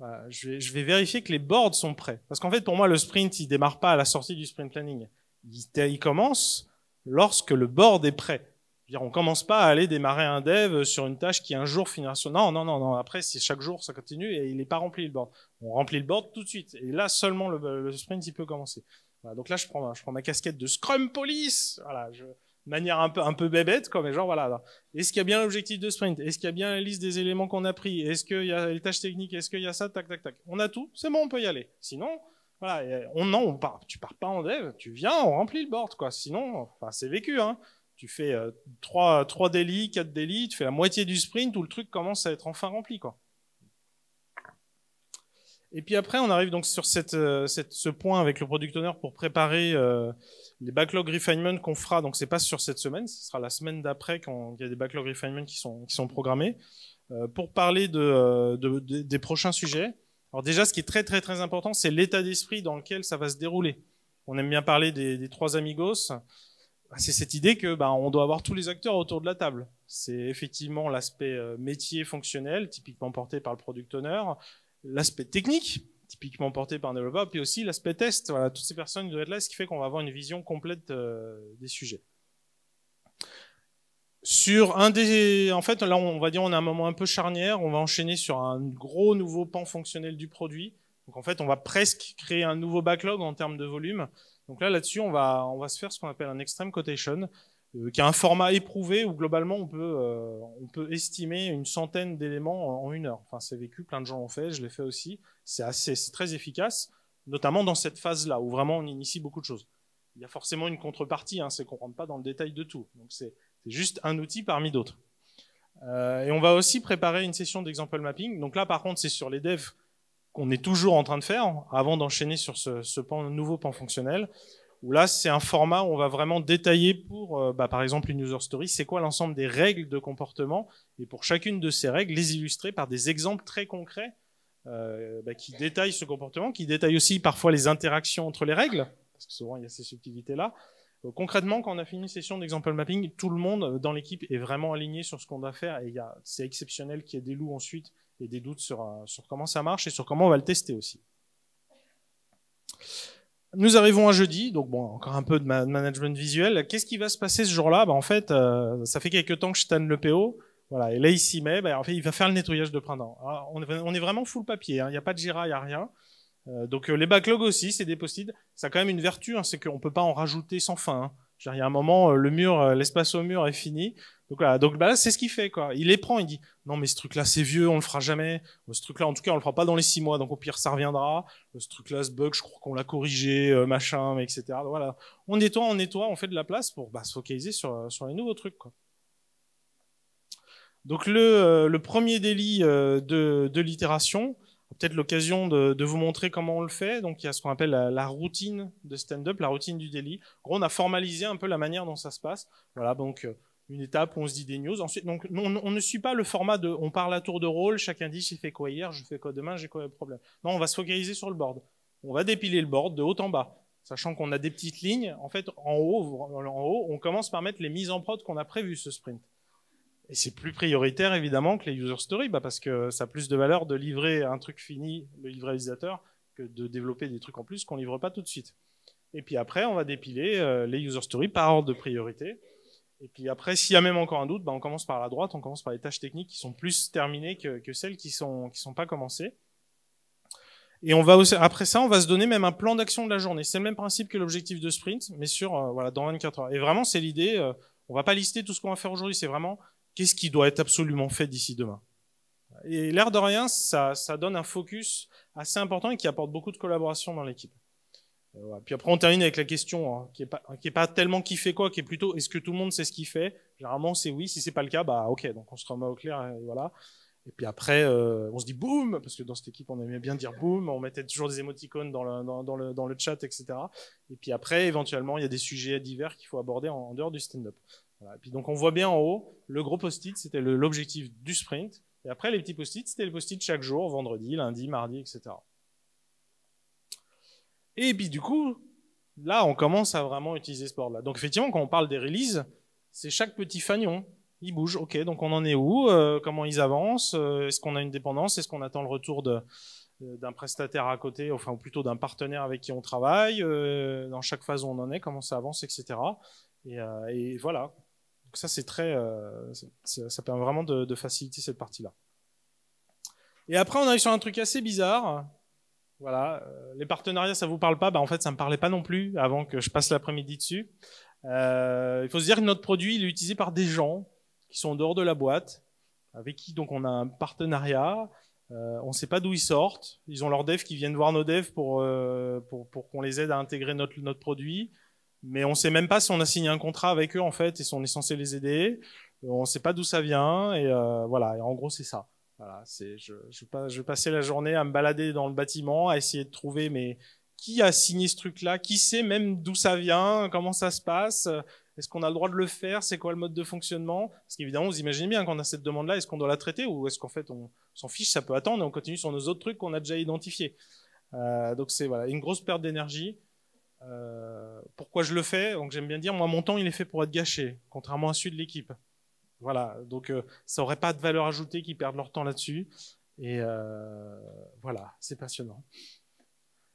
Euh, je, vais, vérifier que les boards sont prêts. Parce qu'en fait, pour moi, le sprint, il démarre pas à la sortie du sprint planning. Il, il commence lorsque le board est prêt dire, on commence pas à aller démarrer un dev sur une tâche qui un jour finira sur. Non, non, non, non. Après, c'est chaque jour, ça continue et il n'est pas rempli le board. On remplit le board tout de suite. Et là seulement, le, sprint, il peut commencer. Voilà, donc là, je prends, je prends ma casquette de Scrum Police. Voilà, je, de manière un peu, un peu bébête, comme genre, voilà. Est-ce qu'il y a bien l'objectif de sprint Est-ce qu'il y a bien la liste des éléments qu'on a pris Est-ce qu'il y a les tâches techniques Est-ce qu'il y a ça Tac, tac, tac. On a tout. C'est bon, on peut y aller. Sinon, voilà, on, non, on part. Tu pars pas en dev. Tu viens, on remplit le board, quoi. Sinon, enfin, c'est vécu, hein tu fais euh, trois, délits, quatre délits, tu fais la moitié du sprint où le truc commence à être enfin rempli. Quoi. Et puis après, on arrive donc sur euh, ce point avec le product owner pour préparer euh, les backlog refinement qu'on fera. Donc c'est pas sur cette semaine, ce sera la semaine d'après quand il y a des backlog refinement qui sont, programmés pour parler des prochains sujets. Alors déjà, ce qui est très très très important, c'est l'état d'esprit dans lequel ça va se dérouler. On aime bien parler des, des trois amigos. Bah, c'est cette idée que ben on doit avoir tous les acteurs autour de la table. C'est effectivement l'aspect euh, métier fonctionnel, typiquement porté par le product owner, l'aspect technique, typiquement porté par un développeur, puis aussi l'aspect test. Voilà, toutes ces personnes doivent être là, ce qui fait qu'on va avoir une vision complète euh, des sujets. Sur un des, en fait, là, on va dire, on a un moment un peu charnière. On va enchaîner sur un gros nouveau pan fonctionnel du produit. Donc, en fait, on va presque créer un nouveau backlog en termes de volume. Donc là, là-dessus, on va, se faire ce qu'on appelle un extreme quotation, euh, qui a un format éprouvé où globalement on peut, euh, on peut estimer une centaine d'éléments en une heure. Enfin, c'est vécu, plein de gens l'ont fait, je l'ai fait aussi. C'est assez, c'est très efficace, notamment dans cette phase-là où vraiment on initie beaucoup de choses. Il y a forcément une contrepartie, hein, c'est qu'on rentre pas dans le détail de tout. Donc c'est, juste un outil parmi d'autres. Euh, et on va aussi préparer une session d'exemple mapping. Donc là, par contre, c'est sur les devs on est toujours en train de faire avant d'enchaîner sur ce, nouveau pan fonctionnel. Où là, c'est un format où on va vraiment détailler pour, euh, bah, par exemple, une user story, c'est quoi l'ensemble des règles de comportement et pour chacune de ces règles, les illustrer par des exemples très concrets euh, bah, qui détaillent ce comportement, qui détaillent aussi parfois les interactions entre les règles, parce que souvent il y a ces subtilités-là. Euh, concrètement, quand on a fini une session d'exemple mapping, tout le monde dans l'équipe est vraiment aligné sur ce qu'on doit faire et c'est exceptionnel qu'il y ait des loups ensuite et des doutes sur, euh, sur comment ça marche et sur comment on va le tester aussi. Nous arrivons à jeudi, donc bon, encore un peu de management visuel. Qu'est-ce qui va se passer ce jour-là bah, En fait, euh, ça fait quelques temps que je tanne le PO. Voilà, et là, il s'y met, bah, en fait, il va faire le nettoyage de printemps. Ah, on, est, vraiment full papier, hein. il hein, n'y a pas de Jira, il n'y a rien. Euh, donc les backlogs aussi, c'est des post-it. Ça a quand même une vertu, hein, c'est qu'on ne peut pas en rajouter sans fin. Hein il y a un moment, euh, le mur, euh, l'espace au mur est fini. Donc, là, Donc, bah, c'est ce qu'il fait, quoi. Il les prend, il dit, non, mais ce truc-là, c'est vieux, on le fera jamais. Euh, ce truc-là, en tout cas, on le fera pas dans les six mois, donc au pire, ça reviendra. Ce truc-là, ce bug, je crois qu'on l'a corrigé, machin, etc. voilà. On nettoie, on nettoie, on fait de la place pour, bah, se focaliser sur, sur les nouveaux trucs, Donc, le, le premier délit de, de l'itération, peut-être l'occasion de, vous montrer comment on le fait. Donc, il y a ce qu'on appelle la, routine de stand-up, la routine du daily. on a formalisé un peu la manière dont ça se passe. Voilà, donc euh, une étape où on se dit des news. donc, on, ne suit pas le format de on parle à tour de rôle, chacun dit j'ai fait quoi hier, je fais quoi demain, j'ai quoi de problème. Non, on va se focaliser sur le board. On va dépiler le board de haut en bas, sachant qu'on a des petites lignes. En fait, en haut, en haut on commence par mettre les mises en prod qu'on a prévues ce sprint. Et c'est plus prioritaire évidemment que les user stories, bah, parce que ça a plus de valeur de livrer un truc fini, le livrer réalisateur que de développer des trucs en plus qu'on livre pas tout de suite. Et puis après, on va dépiler euh, les user stories par ordre de priorité. Et puis après, s'il y a même encore un doute, bah, on commence par la droite, on commence par les tâches techniques qui sont plus terminées que, celles qui sont qui sont pas commencées. Et on va après ça, on va se donner même un plan d'action de la journée. C'est le même principe que l'objectif de sprint, mais sur euh, voilà dans 24 heures. Et vraiment, c'est l'idée. Euh, on va pas lister tout ce qu'on va faire aujourd'hui. C'est vraiment Qu'est-ce qui doit être absolument fait d'ici demain Et l'air de rien, ça, donne un focus assez important et qui apporte beaucoup de collaboration dans l'équipe. Euh, puis après, on termine avec la question hein, qui n'est pas, tellement qui fait quoi, qui est plutôt est-ce que tout le monde sait ce qu'il fait Généralement, c'est oui. Si c'est pas le cas, bah ok, donc on se remet au clair. Et voilà. Et puis après, euh, on se dit boum, parce que dans cette équipe, on aimait bien dire boum, on mettait toujours des émoticônes dans le, dans, le, chat, etc. Et puis après, éventuellement, il y a des sujets divers qu'il faut aborder en dehors du stand-up puis donc on voit bien en haut, le gros post-it, c'était l'objectif du sprint. Et après, les petits post-it, c'était le post-it chaque jour, vendredi, lundi, mardi, etc. Et puis du coup, là, on commence à vraiment utiliser ce board-là. Donc effectivement, quand on parle des releases, c'est chaque petit fanion. Il bouge, ok, donc on en est où euh, Comment ils avancent euh, Est-ce qu'on a une dépendance Est-ce qu'on attend le retour euh, d'un prestataire à côté, enfin ou plutôt d'un partenaire avec qui on travaille. dans chaque phase où on en est, comment ça avance, etc. et voilà. Donc ça, c'est très, euh, ça permet vraiment de, faciliter cette partie-là. Et après, on arrive sur un truc assez bizarre. Voilà, euh, les partenariats, ça vous parle pas bah, en fait, ça me parlait pas non plus avant que je passe l'après-midi dessus. Euh, il faut se dire que notre produit, il est utilisé par des gens qui sont en dehors de la boîte, avec qui donc on a un partenariat. on ne sait pas d'où ils sortent. Ils ont leurs devs qui viennent voir nos devs pour, pour, pour qu'on les aide à intégrer notre, notre produit mais on ne sait même pas si on a signé un contrat avec eux en fait et si on est censé les aider. Euh, on ne sait pas d'où ça vient et euh, voilà. Et en gros, c'est ça. Voilà, c'est je, je, je passais la journée à me balader dans le bâtiment, à essayer de trouver mais qui a signé ce truc-là, qui sait même d'où ça vient, comment ça se passe, est-ce qu'on a le droit de le faire, c'est quoi le mode de fonctionnement Parce qu'évidemment, vous imaginez bien qu'on a cette demande-là, est-ce qu'on doit la traiter ou est-ce qu'en fait on s'en fiche, ça peut attendre et on continue sur nos autres trucs qu'on a déjà identifiés. Euh, donc c'est voilà une grosse perte d'énergie euh, pourquoi je le fais Donc j'aime bien dire, moi mon temps il est fait pour être gâché, contrairement à celui de l'équipe. Voilà, donc euh, ça aurait pas de valeur ajoutée qu'ils perdent leur temps là-dessus. Et euh, voilà, c'est passionnant.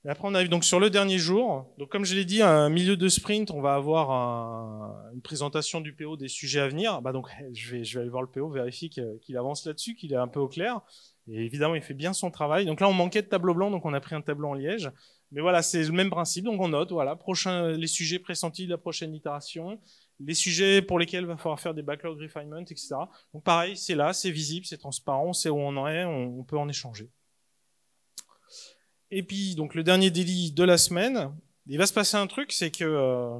Et après on arrive donc sur le dernier jour. Donc comme je l'ai dit, un milieu de sprint, on va avoir une présentation du PO des sujets à venir. Bah donc je vais, je vais aller voir le PO, vérifier qu'il avance là-dessus, qu'il est un peu au clair. Et évidemment, il fait bien son travail. Donc là, on manquait de tableau blanc, donc on a pris un tableau en liège. Mais voilà, c'est le même principe. Donc on note, voilà, prochain, les sujets pressentis de la prochaine itération, les sujets pour lesquels il va falloir faire des backlog refinement, etc. Donc pareil, c'est là, c'est visible, c'est transparent, c'est où on en est, on, peut en échanger. Et puis, donc le dernier délit de la semaine, il va se passer un truc, c'est que euh,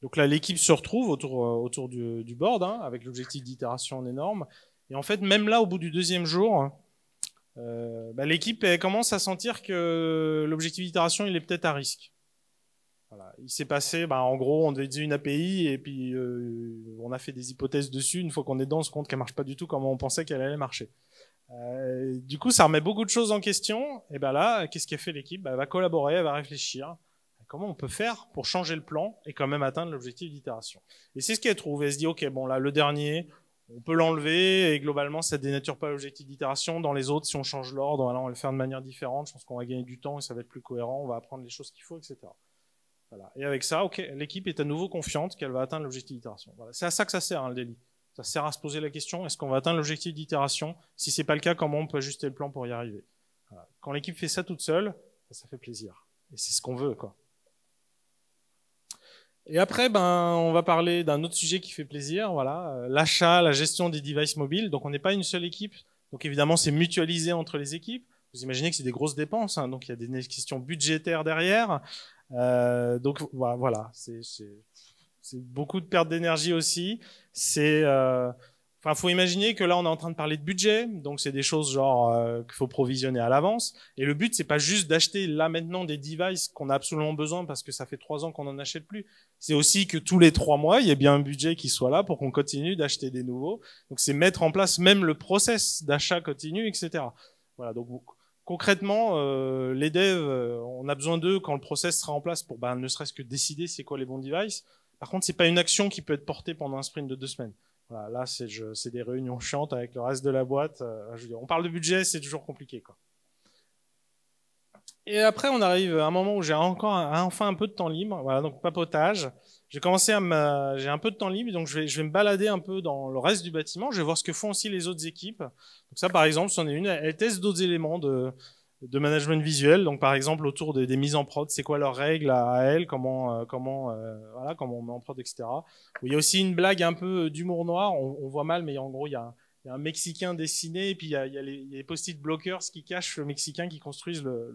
donc là, l'équipe se retrouve autour, euh, autour du, du board, hein, avec l'objectif d'itération en énorme. Et en fait, même là, au bout du deuxième jour, euh, bah, l'équipe commence à sentir que l'objectif d'itération il est peut-être à risque. Voilà. Il s'est passé, bah, en gros, on devait une API et puis euh, on a fait des hypothèses dessus. Une fois qu'on est dans on se compte qu'elle marche pas du tout comme on pensait qu'elle allait marcher. Euh, du coup, ça remet beaucoup de choses en question. Et ben là, qu'est-ce qu'a fait l'équipe bah, Elle va collaborer, elle va réfléchir. Comment on peut faire pour changer le plan et quand même atteindre l'objectif d'itération Et c'est ce qu'elle trouve. Elle se dit, ok, bon là, le dernier, on peut l'enlever et globalement ça dénature pas l'objectif d'itération. Dans les autres, si on change l'ordre, on va le faire de manière différente. Je pense qu'on va gagner du temps et ça va être plus cohérent. On va apprendre les choses qu'il faut, etc. Et avec ça, l'équipe est à nouveau confiante qu'elle va atteindre l'objectif d'itération. C'est à ça que ça sert hein, le délit. Ça sert à se poser la question est-ce qu'on va atteindre l'objectif d'itération Si c'est pas le cas, comment on peut ajuster le plan pour y arriver Quand l'équipe fait ça toute seule, ça fait plaisir. Et c'est ce qu'on veut, quoi. Et après, ben, on va parler d'un autre sujet qui fait plaisir, voilà, euh, l'achat, la gestion des devices mobiles. Donc, on n'est pas une seule équipe. Donc, évidemment, c'est mutualisé entre les équipes. Vous imaginez que c'est des grosses dépenses, hein. donc il y a des questions budgétaires derrière. Euh, donc, voilà, c'est beaucoup de perte d'énergie aussi. C'est euh, Enfin, faut imaginer que là, on est en train de parler de budget, donc c'est des choses genre euh, qu'il faut provisionner à l'avance. Et le but, c'est pas juste d'acheter là maintenant des devices qu'on a absolument besoin parce que ça fait trois ans qu'on n'en achète plus. C'est aussi que tous les trois mois, il y ait bien un budget qui soit là pour qu'on continue d'acheter des nouveaux. Donc c'est mettre en place même le process d'achat continu, etc. Voilà. Donc concrètement, euh, les devs, euh, on a besoin d'eux quand le process sera en place pour ben, ne serait-ce que décider c'est quoi les bons devices. Par contre, c'est pas une action qui peut être portée pendant un sprint de deux semaines là, c'est des réunions chiantes avec le reste de la boîte. Euh, je dire, on parle de budget, c'est toujours compliqué. Quoi. Et après, on arrive à un moment où j'ai encore enfin un peu de temps libre. Voilà, donc papotage. J'ai commencé à me, j'ai un peu de temps libre, donc je vais, je vais me balader un peu dans le reste du bâtiment. Je vais voir ce que font aussi les autres équipes. Donc ça, par exemple, c'en est une. Elle teste d'autres éléments de, de management visuel. Donc, par exemple, autour des, mises en prod, c'est quoi leurs règles à, elles, comment, euh, comment, euh, voilà, comment on met en prod, etc. Il y a aussi une blague un peu d'humour noir. On, voit mal, mais en gros, il y a, un Mexicain dessiné, et puis il y a, les, post-it blockers qui cachent le Mexicain qui construisent le,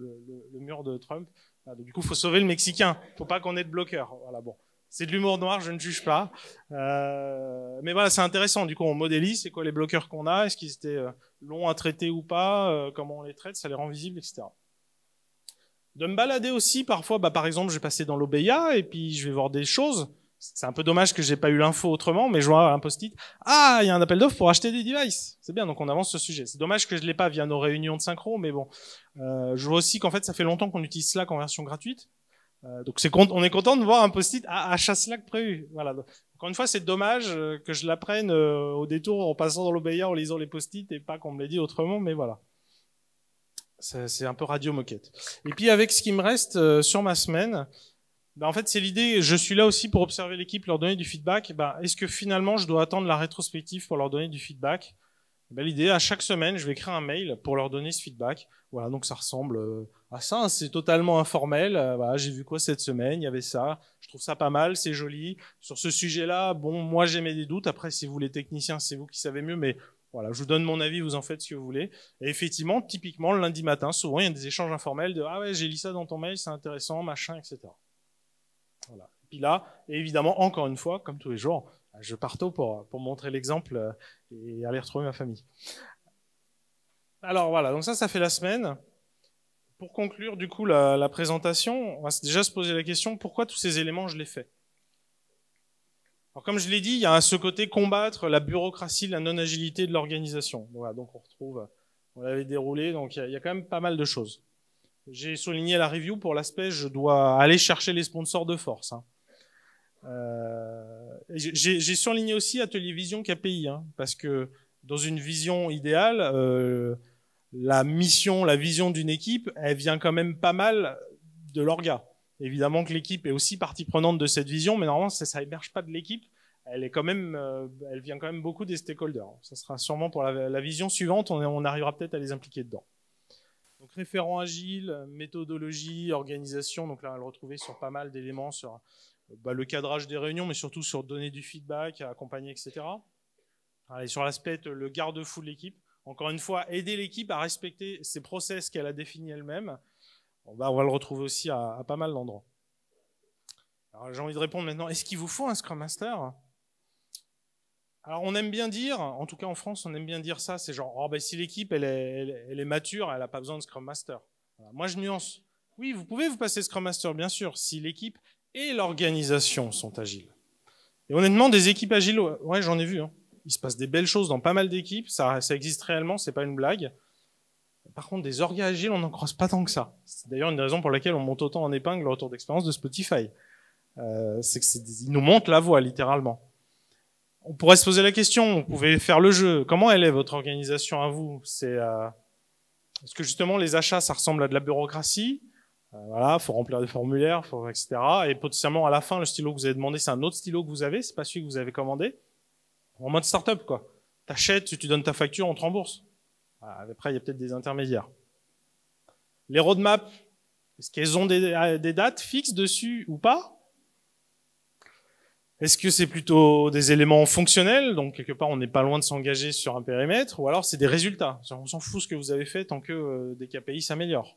mur de Trump. Ah, du coup, faut sauver le Mexicain. Faut pas qu'on ait de bloqueur. Voilà, bon. C'est de l'humour noir, je ne juge pas. Euh, mais voilà, c'est intéressant. Du coup, on modélise, c'est quoi les bloqueurs qu'on a Est-ce qu'ils étaient long à traiter ou pas, euh, comment on les traite, ça les rend visibles, etc. De me balader aussi, parfois, bah, par exemple, je vais passer dans l'Obeya et puis je vais voir des choses. C'est un peu dommage que j'ai pas eu l'info autrement, mais je vois un post-it. Ah, il y a un appel d'offre pour acheter des devices. C'est bien, donc on avance ce sujet. C'est dommage que je l'ai pas via nos réunions de synchro, mais bon. Euh, je vois aussi qu'en fait, ça fait longtemps qu'on utilise Slack en version gratuite. Euh, donc c'est on est content de voir un post-it à ah, chasse Slack prévu. Voilà. Encore une fois, c'est dommage euh, que je l'apprenne euh, au détour en passant dans l'obéir, en lisant les post-it et pas qu'on me l'ait dit autrement, mais voilà. C'est un peu radio moquette. Et puis avec ce qui me reste euh, sur ma semaine, bah, en fait c'est l'idée, je suis là aussi pour observer l'équipe, leur donner du feedback. Bah, est-ce que finalement je dois attendre la rétrospective pour leur donner du feedback L'idée, à chaque semaine, je vais écrire un mail pour leur donner ce feedback. Voilà, donc ça ressemble euh, à ça. Hein. C'est totalement informel. Euh, j'ai vu quoi cette semaine Il y avait ça. Je trouve ça pas mal, c'est joli. Sur ce sujet-là, bon, moi j'ai mes doutes. Après, si vous les techniciens, c'est vous qui savez mieux, mais voilà, je vous donne mon avis, vous en faites ce que vous voulez. Et effectivement, typiquement, le lundi matin, souvent, il y a des échanges informels de Ah ouais, j'ai lu ça dans ton mail, c'est intéressant, machin, etc. Voilà. Et puis là, évidemment, encore une fois, comme tous les jours, je pars tôt pour, pour montrer l'exemple euh, et aller retrouver ma famille. Alors voilà, donc ça, ça fait la semaine. Pour conclure, du coup, la, la présentation, on va déjà se poser la question pourquoi tous ces éléments, je les fais alors, comme je l'ai dit, il y a ce côté combattre la bureaucratie, la non-agilité de l'organisation. Voilà, donc on retrouve, on l'avait déroulé, donc il y, a quand même pas mal de choses. J'ai souligné la review pour l'aspect je dois aller chercher les sponsors de force. Hein. Euh, j'ai surligné aussi Atelier Vision KPI, hein, parce que dans une vision idéale, euh, la mission, la vision d'une équipe, elle vient quand même pas mal de l'orga. Évidemment que l'équipe est aussi partie prenante de cette vision, mais normalement ça héberge pas de l'équipe. Elle est quand même, euh, elle vient quand même beaucoup des stakeholders. Ça sera sûrement pour la, vision suivante, on, on arrivera peut-être à les impliquer dedans. Donc référent agile, méthodologie, organisation. Donc là, on va le retrouver sur pas mal d'éléments sur bah, le cadrage des réunions, mais surtout sur donner du feedback, accompagner, etc. Allez, sur l'aspect le garde-fou de l'équipe, encore une fois, aider l'équipe à respecter ses process qu'elle a définis elle-même, bah, on va, le retrouver aussi à, pas mal d'endroits. Alors j'ai envie de répondre maintenant, est-ce qu'il vous faut un Scrum Master alors on aime bien dire, en tout cas en France, on aime bien dire ça, c'est genre, oh, bah, si l'équipe elle, est, mature, elle n'a pas besoin de Scrum Master. moi je nuance. Oui, vous pouvez vous passer Scrum Master, bien sûr, si l'équipe et l'organisation sont agiles. Et honnêtement, des équipes agiles, ouais, j'en ai vu. Hein. Il se passe des belles choses dans pas mal d'équipes, ça, existe réellement, c'est pas une blague. Par contre, des orgas agiles, on n'en croise pas tant que ça. C'est d'ailleurs une raison pour laquelle on monte autant en épingle le retour d'expérience de Spotify. Euh, c'est qu'ils nous montent la voie, littéralement. On pourrait se poser la question, vous pouvez faire le jeu. Comment elle est votre organisation à vous C'est euh, Est-ce que justement les achats, ça ressemble à de la bureaucratie euh, voilà, faut remplir des formulaires, faut, etc. Et potentiellement, à la fin, le stylo que vous avez demandé, c'est un autre stylo que vous avez, c'est pas celui que vous avez commandé. En mode start-up, quoi. T'achètes, tu donnes ta facture, on te rembourse. après, il y a peut-être des intermédiaires. Les roadmaps, est-ce qu'elles ont des, euh, dates fixes dessus ou pas Est-ce que c'est plutôt des éléments fonctionnels, donc quelque part on n'est pas loin de s'engager sur un périmètre, ou alors c'est des résultats On s'en fout ce que vous avez fait tant que euh, des KPI s'améliorent.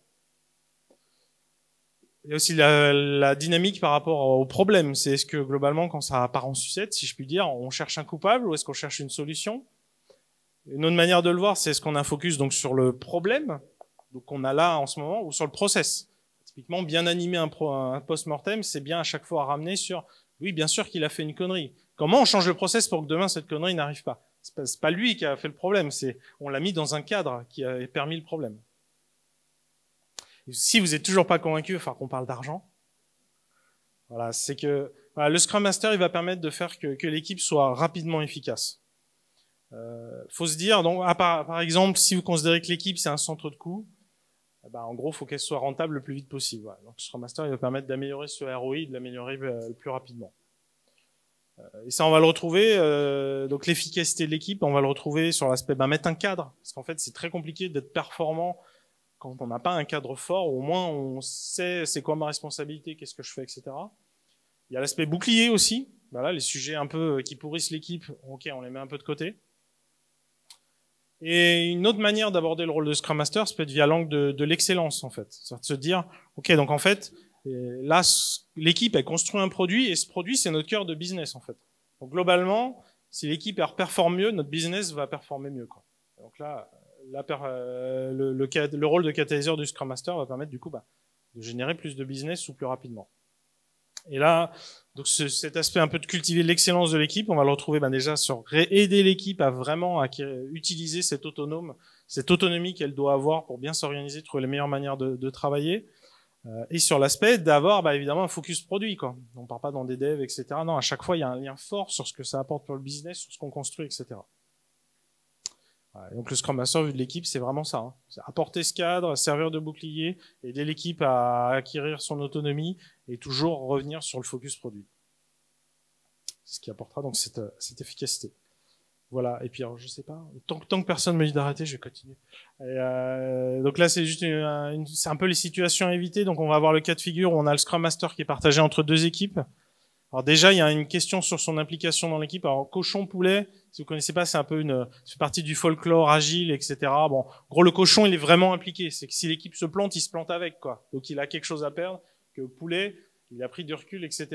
Il y a aussi la, la dynamique par rapport au problème. C'est est-ce que globalement, quand ça part en sucette, si je puis dire, on cherche un coupable ou est-ce qu'on cherche une solution Une autre manière de le voir, c'est est-ce qu'on a un focus donc sur le problème, donc qu'on a là en ce moment, ou sur le process. Typiquement, bien animer un, post-mortem, c'est bien à chaque fois à ramener sur oui, bien sûr qu'il a fait une connerie. Comment on change le process pour que demain cette connerie n'arrive pas C'est pas, pas lui qui a fait le problème, c'est on l'a mis dans un cadre qui a permis le problème si vous n'êtes toujours pas convaincu, enfin qu'on parle d'argent, voilà, c'est que le Scrum Master, il va permettre de faire que, que l'équipe soit rapidement efficace. Euh, faut se dire, donc, ah, par, par, exemple, si vous considérez que l'équipe c'est un centre de coût, eh ben, en gros, faut qu'elle soit rentable le plus vite possible. Donc, le Scrum Master, il va permettre d'améliorer ce ROI, de l'améliorer euh, le plus rapidement. Euh, et ça, on va le retrouver. Euh, donc, l'efficacité de l'équipe, on va le retrouver sur l'aspect ben, mettre un cadre, parce qu'en fait, c'est très compliqué d'être performant quand on n'a pas un cadre fort, au moins on sait c'est quoi ma responsabilité, qu'est-ce que je fais, etc. Il y a l'aspect bouclier aussi. Bah là, les sujets un peu qui pourrissent l'équipe, ok, on les met un peu de côté. Et une autre manière d'aborder le rôle de Scrum Master, c'est peut être via l'angle de, l'excellence, en fait. C'est-à-dire de se dire, ok, donc en fait, euh, là, l'équipe, elle construit un produit, et ce produit, c'est notre cœur de business, en fait. Donc globalement, si l'équipe performe mieux, notre business va performer mieux. Quoi. Donc là, euh, le, rôle de catalyseur du Scrum Master va permettre du coup bah, de générer plus de business ou plus rapidement. Et là, donc cet aspect un peu de cultiver l'excellence de l'équipe, on va le retrouver bah, déjà sur aider l'équipe à vraiment utiliser cette autonome, cette autonomie qu'elle doit avoir pour bien s'organiser, trouver les meilleures manières de, travailler. Euh, et sur l'aspect d'avoir bah, évidemment un focus produit. Quoi. On part pas dans des devs, etc. Non, à chaque fois, il y a un lien fort sur ce que ça apporte pour le business, sur ce qu'on construit, etc donc le Scrum Master, vu de l'équipe, c'est vraiment ça. Hein. C'est Apporter ce cadre, servir de bouclier, aider l'équipe à acquérir son autonomie et toujours revenir sur le focus produit. C'est ce qui apportera donc cette, euh, cette efficacité. Voilà, et puis alors, je sais pas, tant, tant que personne me dit d'arrêter, je vais continuer. Et euh, donc là, c'est juste une, c'est un peu les situations à éviter. Donc on va avoir le cas de figure où on a le Scrum Master qui est partagé entre deux équipes. Alors déjà, il y a une question sur son implication dans l'équipe. Alors cochon poulet, si vous connaissez pas, c'est un peu une, c'est partie du folklore agile, etc. Bon, gros, le cochon, il est vraiment impliqué. C'est que si l'équipe se plante, il se plante avec, quoi. Donc il a quelque chose à perdre. Que poulet, il a pris du recul, etc.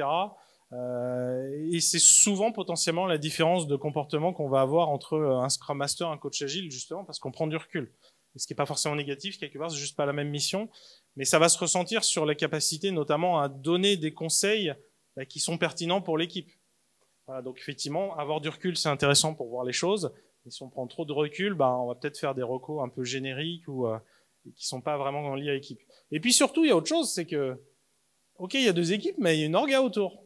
Euh, et c'est souvent potentiellement la différence de comportement qu'on va avoir entre euh, un scrum master, un coach agile, justement, parce qu'on prend du recul. Et ce qui n'est pas forcément négatif, quelque part, c'est juste pas la même mission. Mais ça va se ressentir sur la capacité, notamment, à donner des conseils bah, qui sont pertinents pour l'équipe. Voilà, donc effectivement, avoir du recul, c'est intéressant pour voir les choses. Mais si on prend trop de recul, bah, on va peut-être faire des recos un peu génériques ou euh, qui sont pas vraiment lien à l'équipe. Et puis surtout, il y a autre chose, c'est que, ok, il y a deux équipes, mais il y a une orga autour.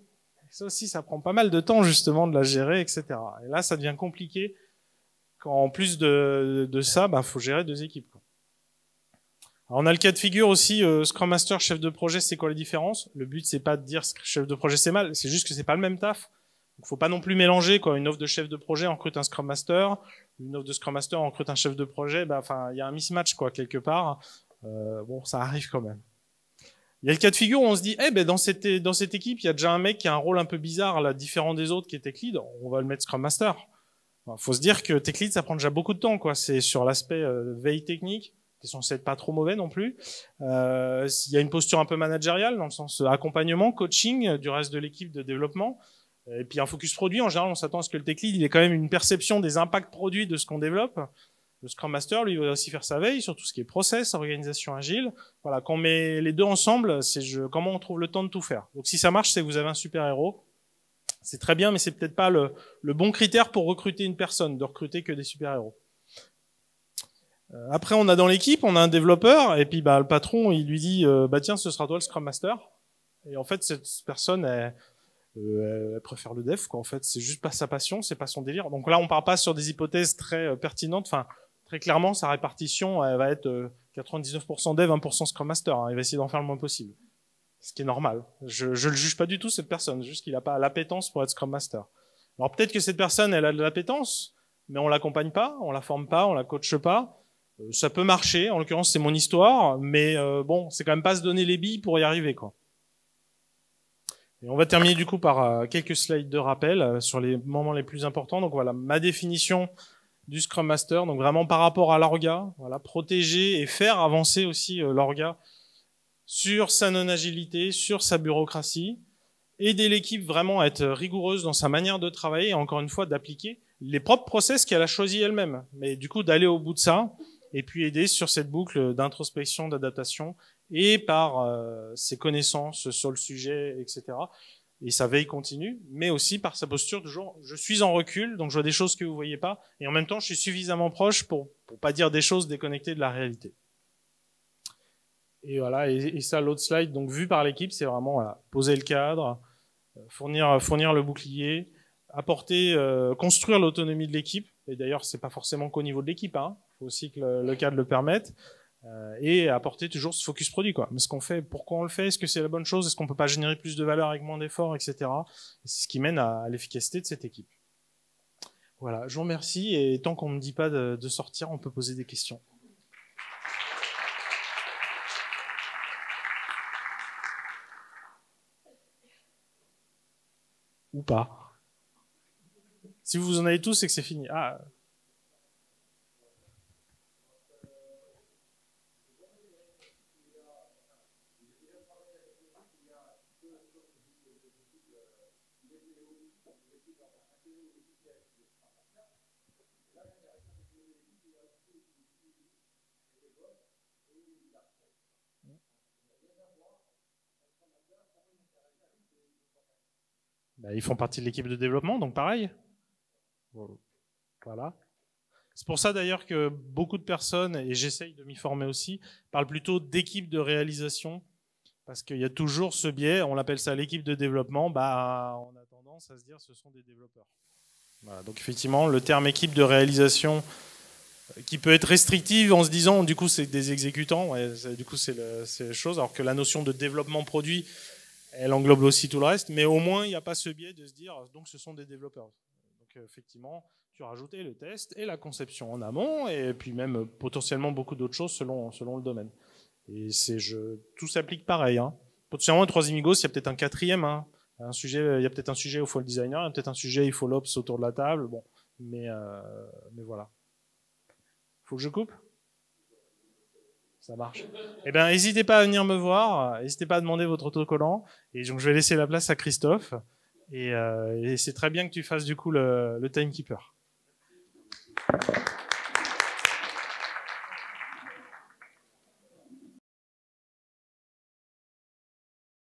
Ça aussi, ça prend pas mal de temps justement de la gérer, etc. Et là, ça devient compliqué quand en plus de, de ça, il bah, faut gérer deux équipes on a le cas de figure aussi, euh, Scrum Master, chef de projet, c'est quoi la différence Le but, c'est pas de dire chef de projet, c'est mal, c'est juste que c'est pas le même taf. Il faut pas non plus mélanger quoi. Une offre de chef de projet, on recrute un Scrum Master. Une offre de Scrum Master, on recrute un chef de projet. Bah, enfin, il y a un mismatch quoi quelque part. Euh, bon, ça arrive quand même. Il y a le cas de figure où on se dit, eh ben dans cette équipe, il y a déjà un mec qui a un rôle un peu bizarre, là, différent des autres, qui est tech On va le mettre Scrum Master. faut se dire que tech lead, ça prend déjà beaucoup de temps quoi. C'est sur l'aspect euh, veille technique, qui sont censé être pas trop mauvais non plus. Euh, il y a une posture un peu managériale dans le sens euh, accompagnement, coaching euh, du reste de l'équipe de développement. Et puis un focus produit, en général, on s'attend à ce que le tech lead il ait quand même une perception des impacts produits de ce qu'on développe. Le Scrum Master, lui, va aussi faire sa veille sur tout ce qui est process, organisation agile. Voilà, quand on met les deux ensemble, c'est comment on trouve le temps de tout faire. Donc si ça marche, c'est que vous avez un super héros. C'est très bien, mais c'est peut-être pas le, le bon critère pour recruter une personne, de recruter que des super héros. Euh, après, on a dans l'équipe, on a un développeur, et puis bah, le patron, il lui dit, euh, bah tiens, ce sera toi le Scrum Master. Et en fait, cette personne, euh, elle, préfère le dev, quoi. En fait, c'est juste pas sa passion, c'est pas son délire. Donc là, on part pas sur des hypothèses très pertinentes. Enfin, très clairement, sa répartition, elle va être 99% dev, 1% Scrum Master. Hein. Il va essayer d'en faire le moins possible. Ce qui est normal. Je, je le juge pas du tout, cette personne. Juste qu'il a pas l'appétence pour être Scrum Master. Alors peut-être que cette personne, elle a de l'appétence, mais on l'accompagne pas, on la forme pas, on la coache pas euh, ça peut marcher, en l'occurrence c'est mon histoire, mais euh, bon, c'est quand même pas se donner les billes pour y arriver quoi. Et on va terminer du coup par euh, quelques slides de rappel sur les moments les plus importants. Donc voilà, ma définition du Scrum Master, donc vraiment par rapport à l'orga, voilà, protéger et faire avancer aussi l'orga sur sa non-agilité, sur sa bureaucratie, aider l'équipe vraiment à être rigoureuse dans sa manière de travailler et encore une fois d'appliquer les propres process qu'elle a choisi elle-même. Mais du coup d'aller au bout de ça, et puis aider sur cette boucle d'introspection, d'adaptation, et par euh, ses connaissances sur le sujet, etc. Et sa veille continue, mais aussi par sa posture toujours je suis en recul, donc je vois des choses que vous voyez pas, et en même temps je suis suffisamment proche pour pour pas dire des choses déconnectées de la réalité. Et voilà, et, ça l'autre slide, donc vu par l'équipe, c'est vraiment voilà, poser le cadre, euh, fournir fournir le bouclier, apporter, euh, construire l'autonomie de l'équipe. Et d'ailleurs, c'est pas forcément qu'au niveau de l'équipe. Hein faut aussi que le, le cadre le permette. Euh, et apporter toujours ce focus produit quoi. Mais ce qu'on fait, pourquoi on le fait, est-ce que c'est la bonne chose, est-ce qu'on peut pas générer plus de valeur avec moins d'efforts, etc. c'est ce qui mène à, l'efficacité de cette équipe. Voilà, je vous remercie et tant qu'on me dit pas de, sortir, on peut poser des questions. Ou pas. Si vous en avez tous, c'est que c'est fini. Ah. Bah, ils font partie de l'équipe de développement, donc pareil. Voilà. C'est pour ça d'ailleurs que beaucoup de personnes, et j'essaye de m'y former aussi, parlent plutôt d'équipe de réalisation parce qu'il y a toujours ce biais, on l'appelle ça l'équipe de développement, bah, on a tendance à se dire ce sont des développeurs. donc effectivement, le terme équipe de réalisation euh, qui peut être restrictive en se disant du coup c'est des exécutants, du coup c'est la chose, alors que la notion de développement produit, elle englobe aussi tout le reste, mais au moins il n'y a pas ce biais de se dire donc ce sont des développeurs. Donc euh, effectivement, tu rajoutes le test et la conception en amont, et puis même euh, potentiellement beaucoup d'autres choses selon, selon le domaine. Et c'est, je, tout s'applique pareil. Hein. Potentiellement, un troisième Igos, il y a peut-être un quatrième. Hein. Un sujet, il y a peut-être un sujet au fall designer, il y a peut-être un sujet il faut l'ops autour de la table. Bon, mais, euh, mais voilà. Faut que je coupe ça marche. Eh bien, n'hésitez pas à venir me voir, n'hésitez pas à demander votre autocollant. Et donc, je vais laisser la place à Christophe. Et, euh, et c'est très bien que tu fasses du coup le, le timekeeper.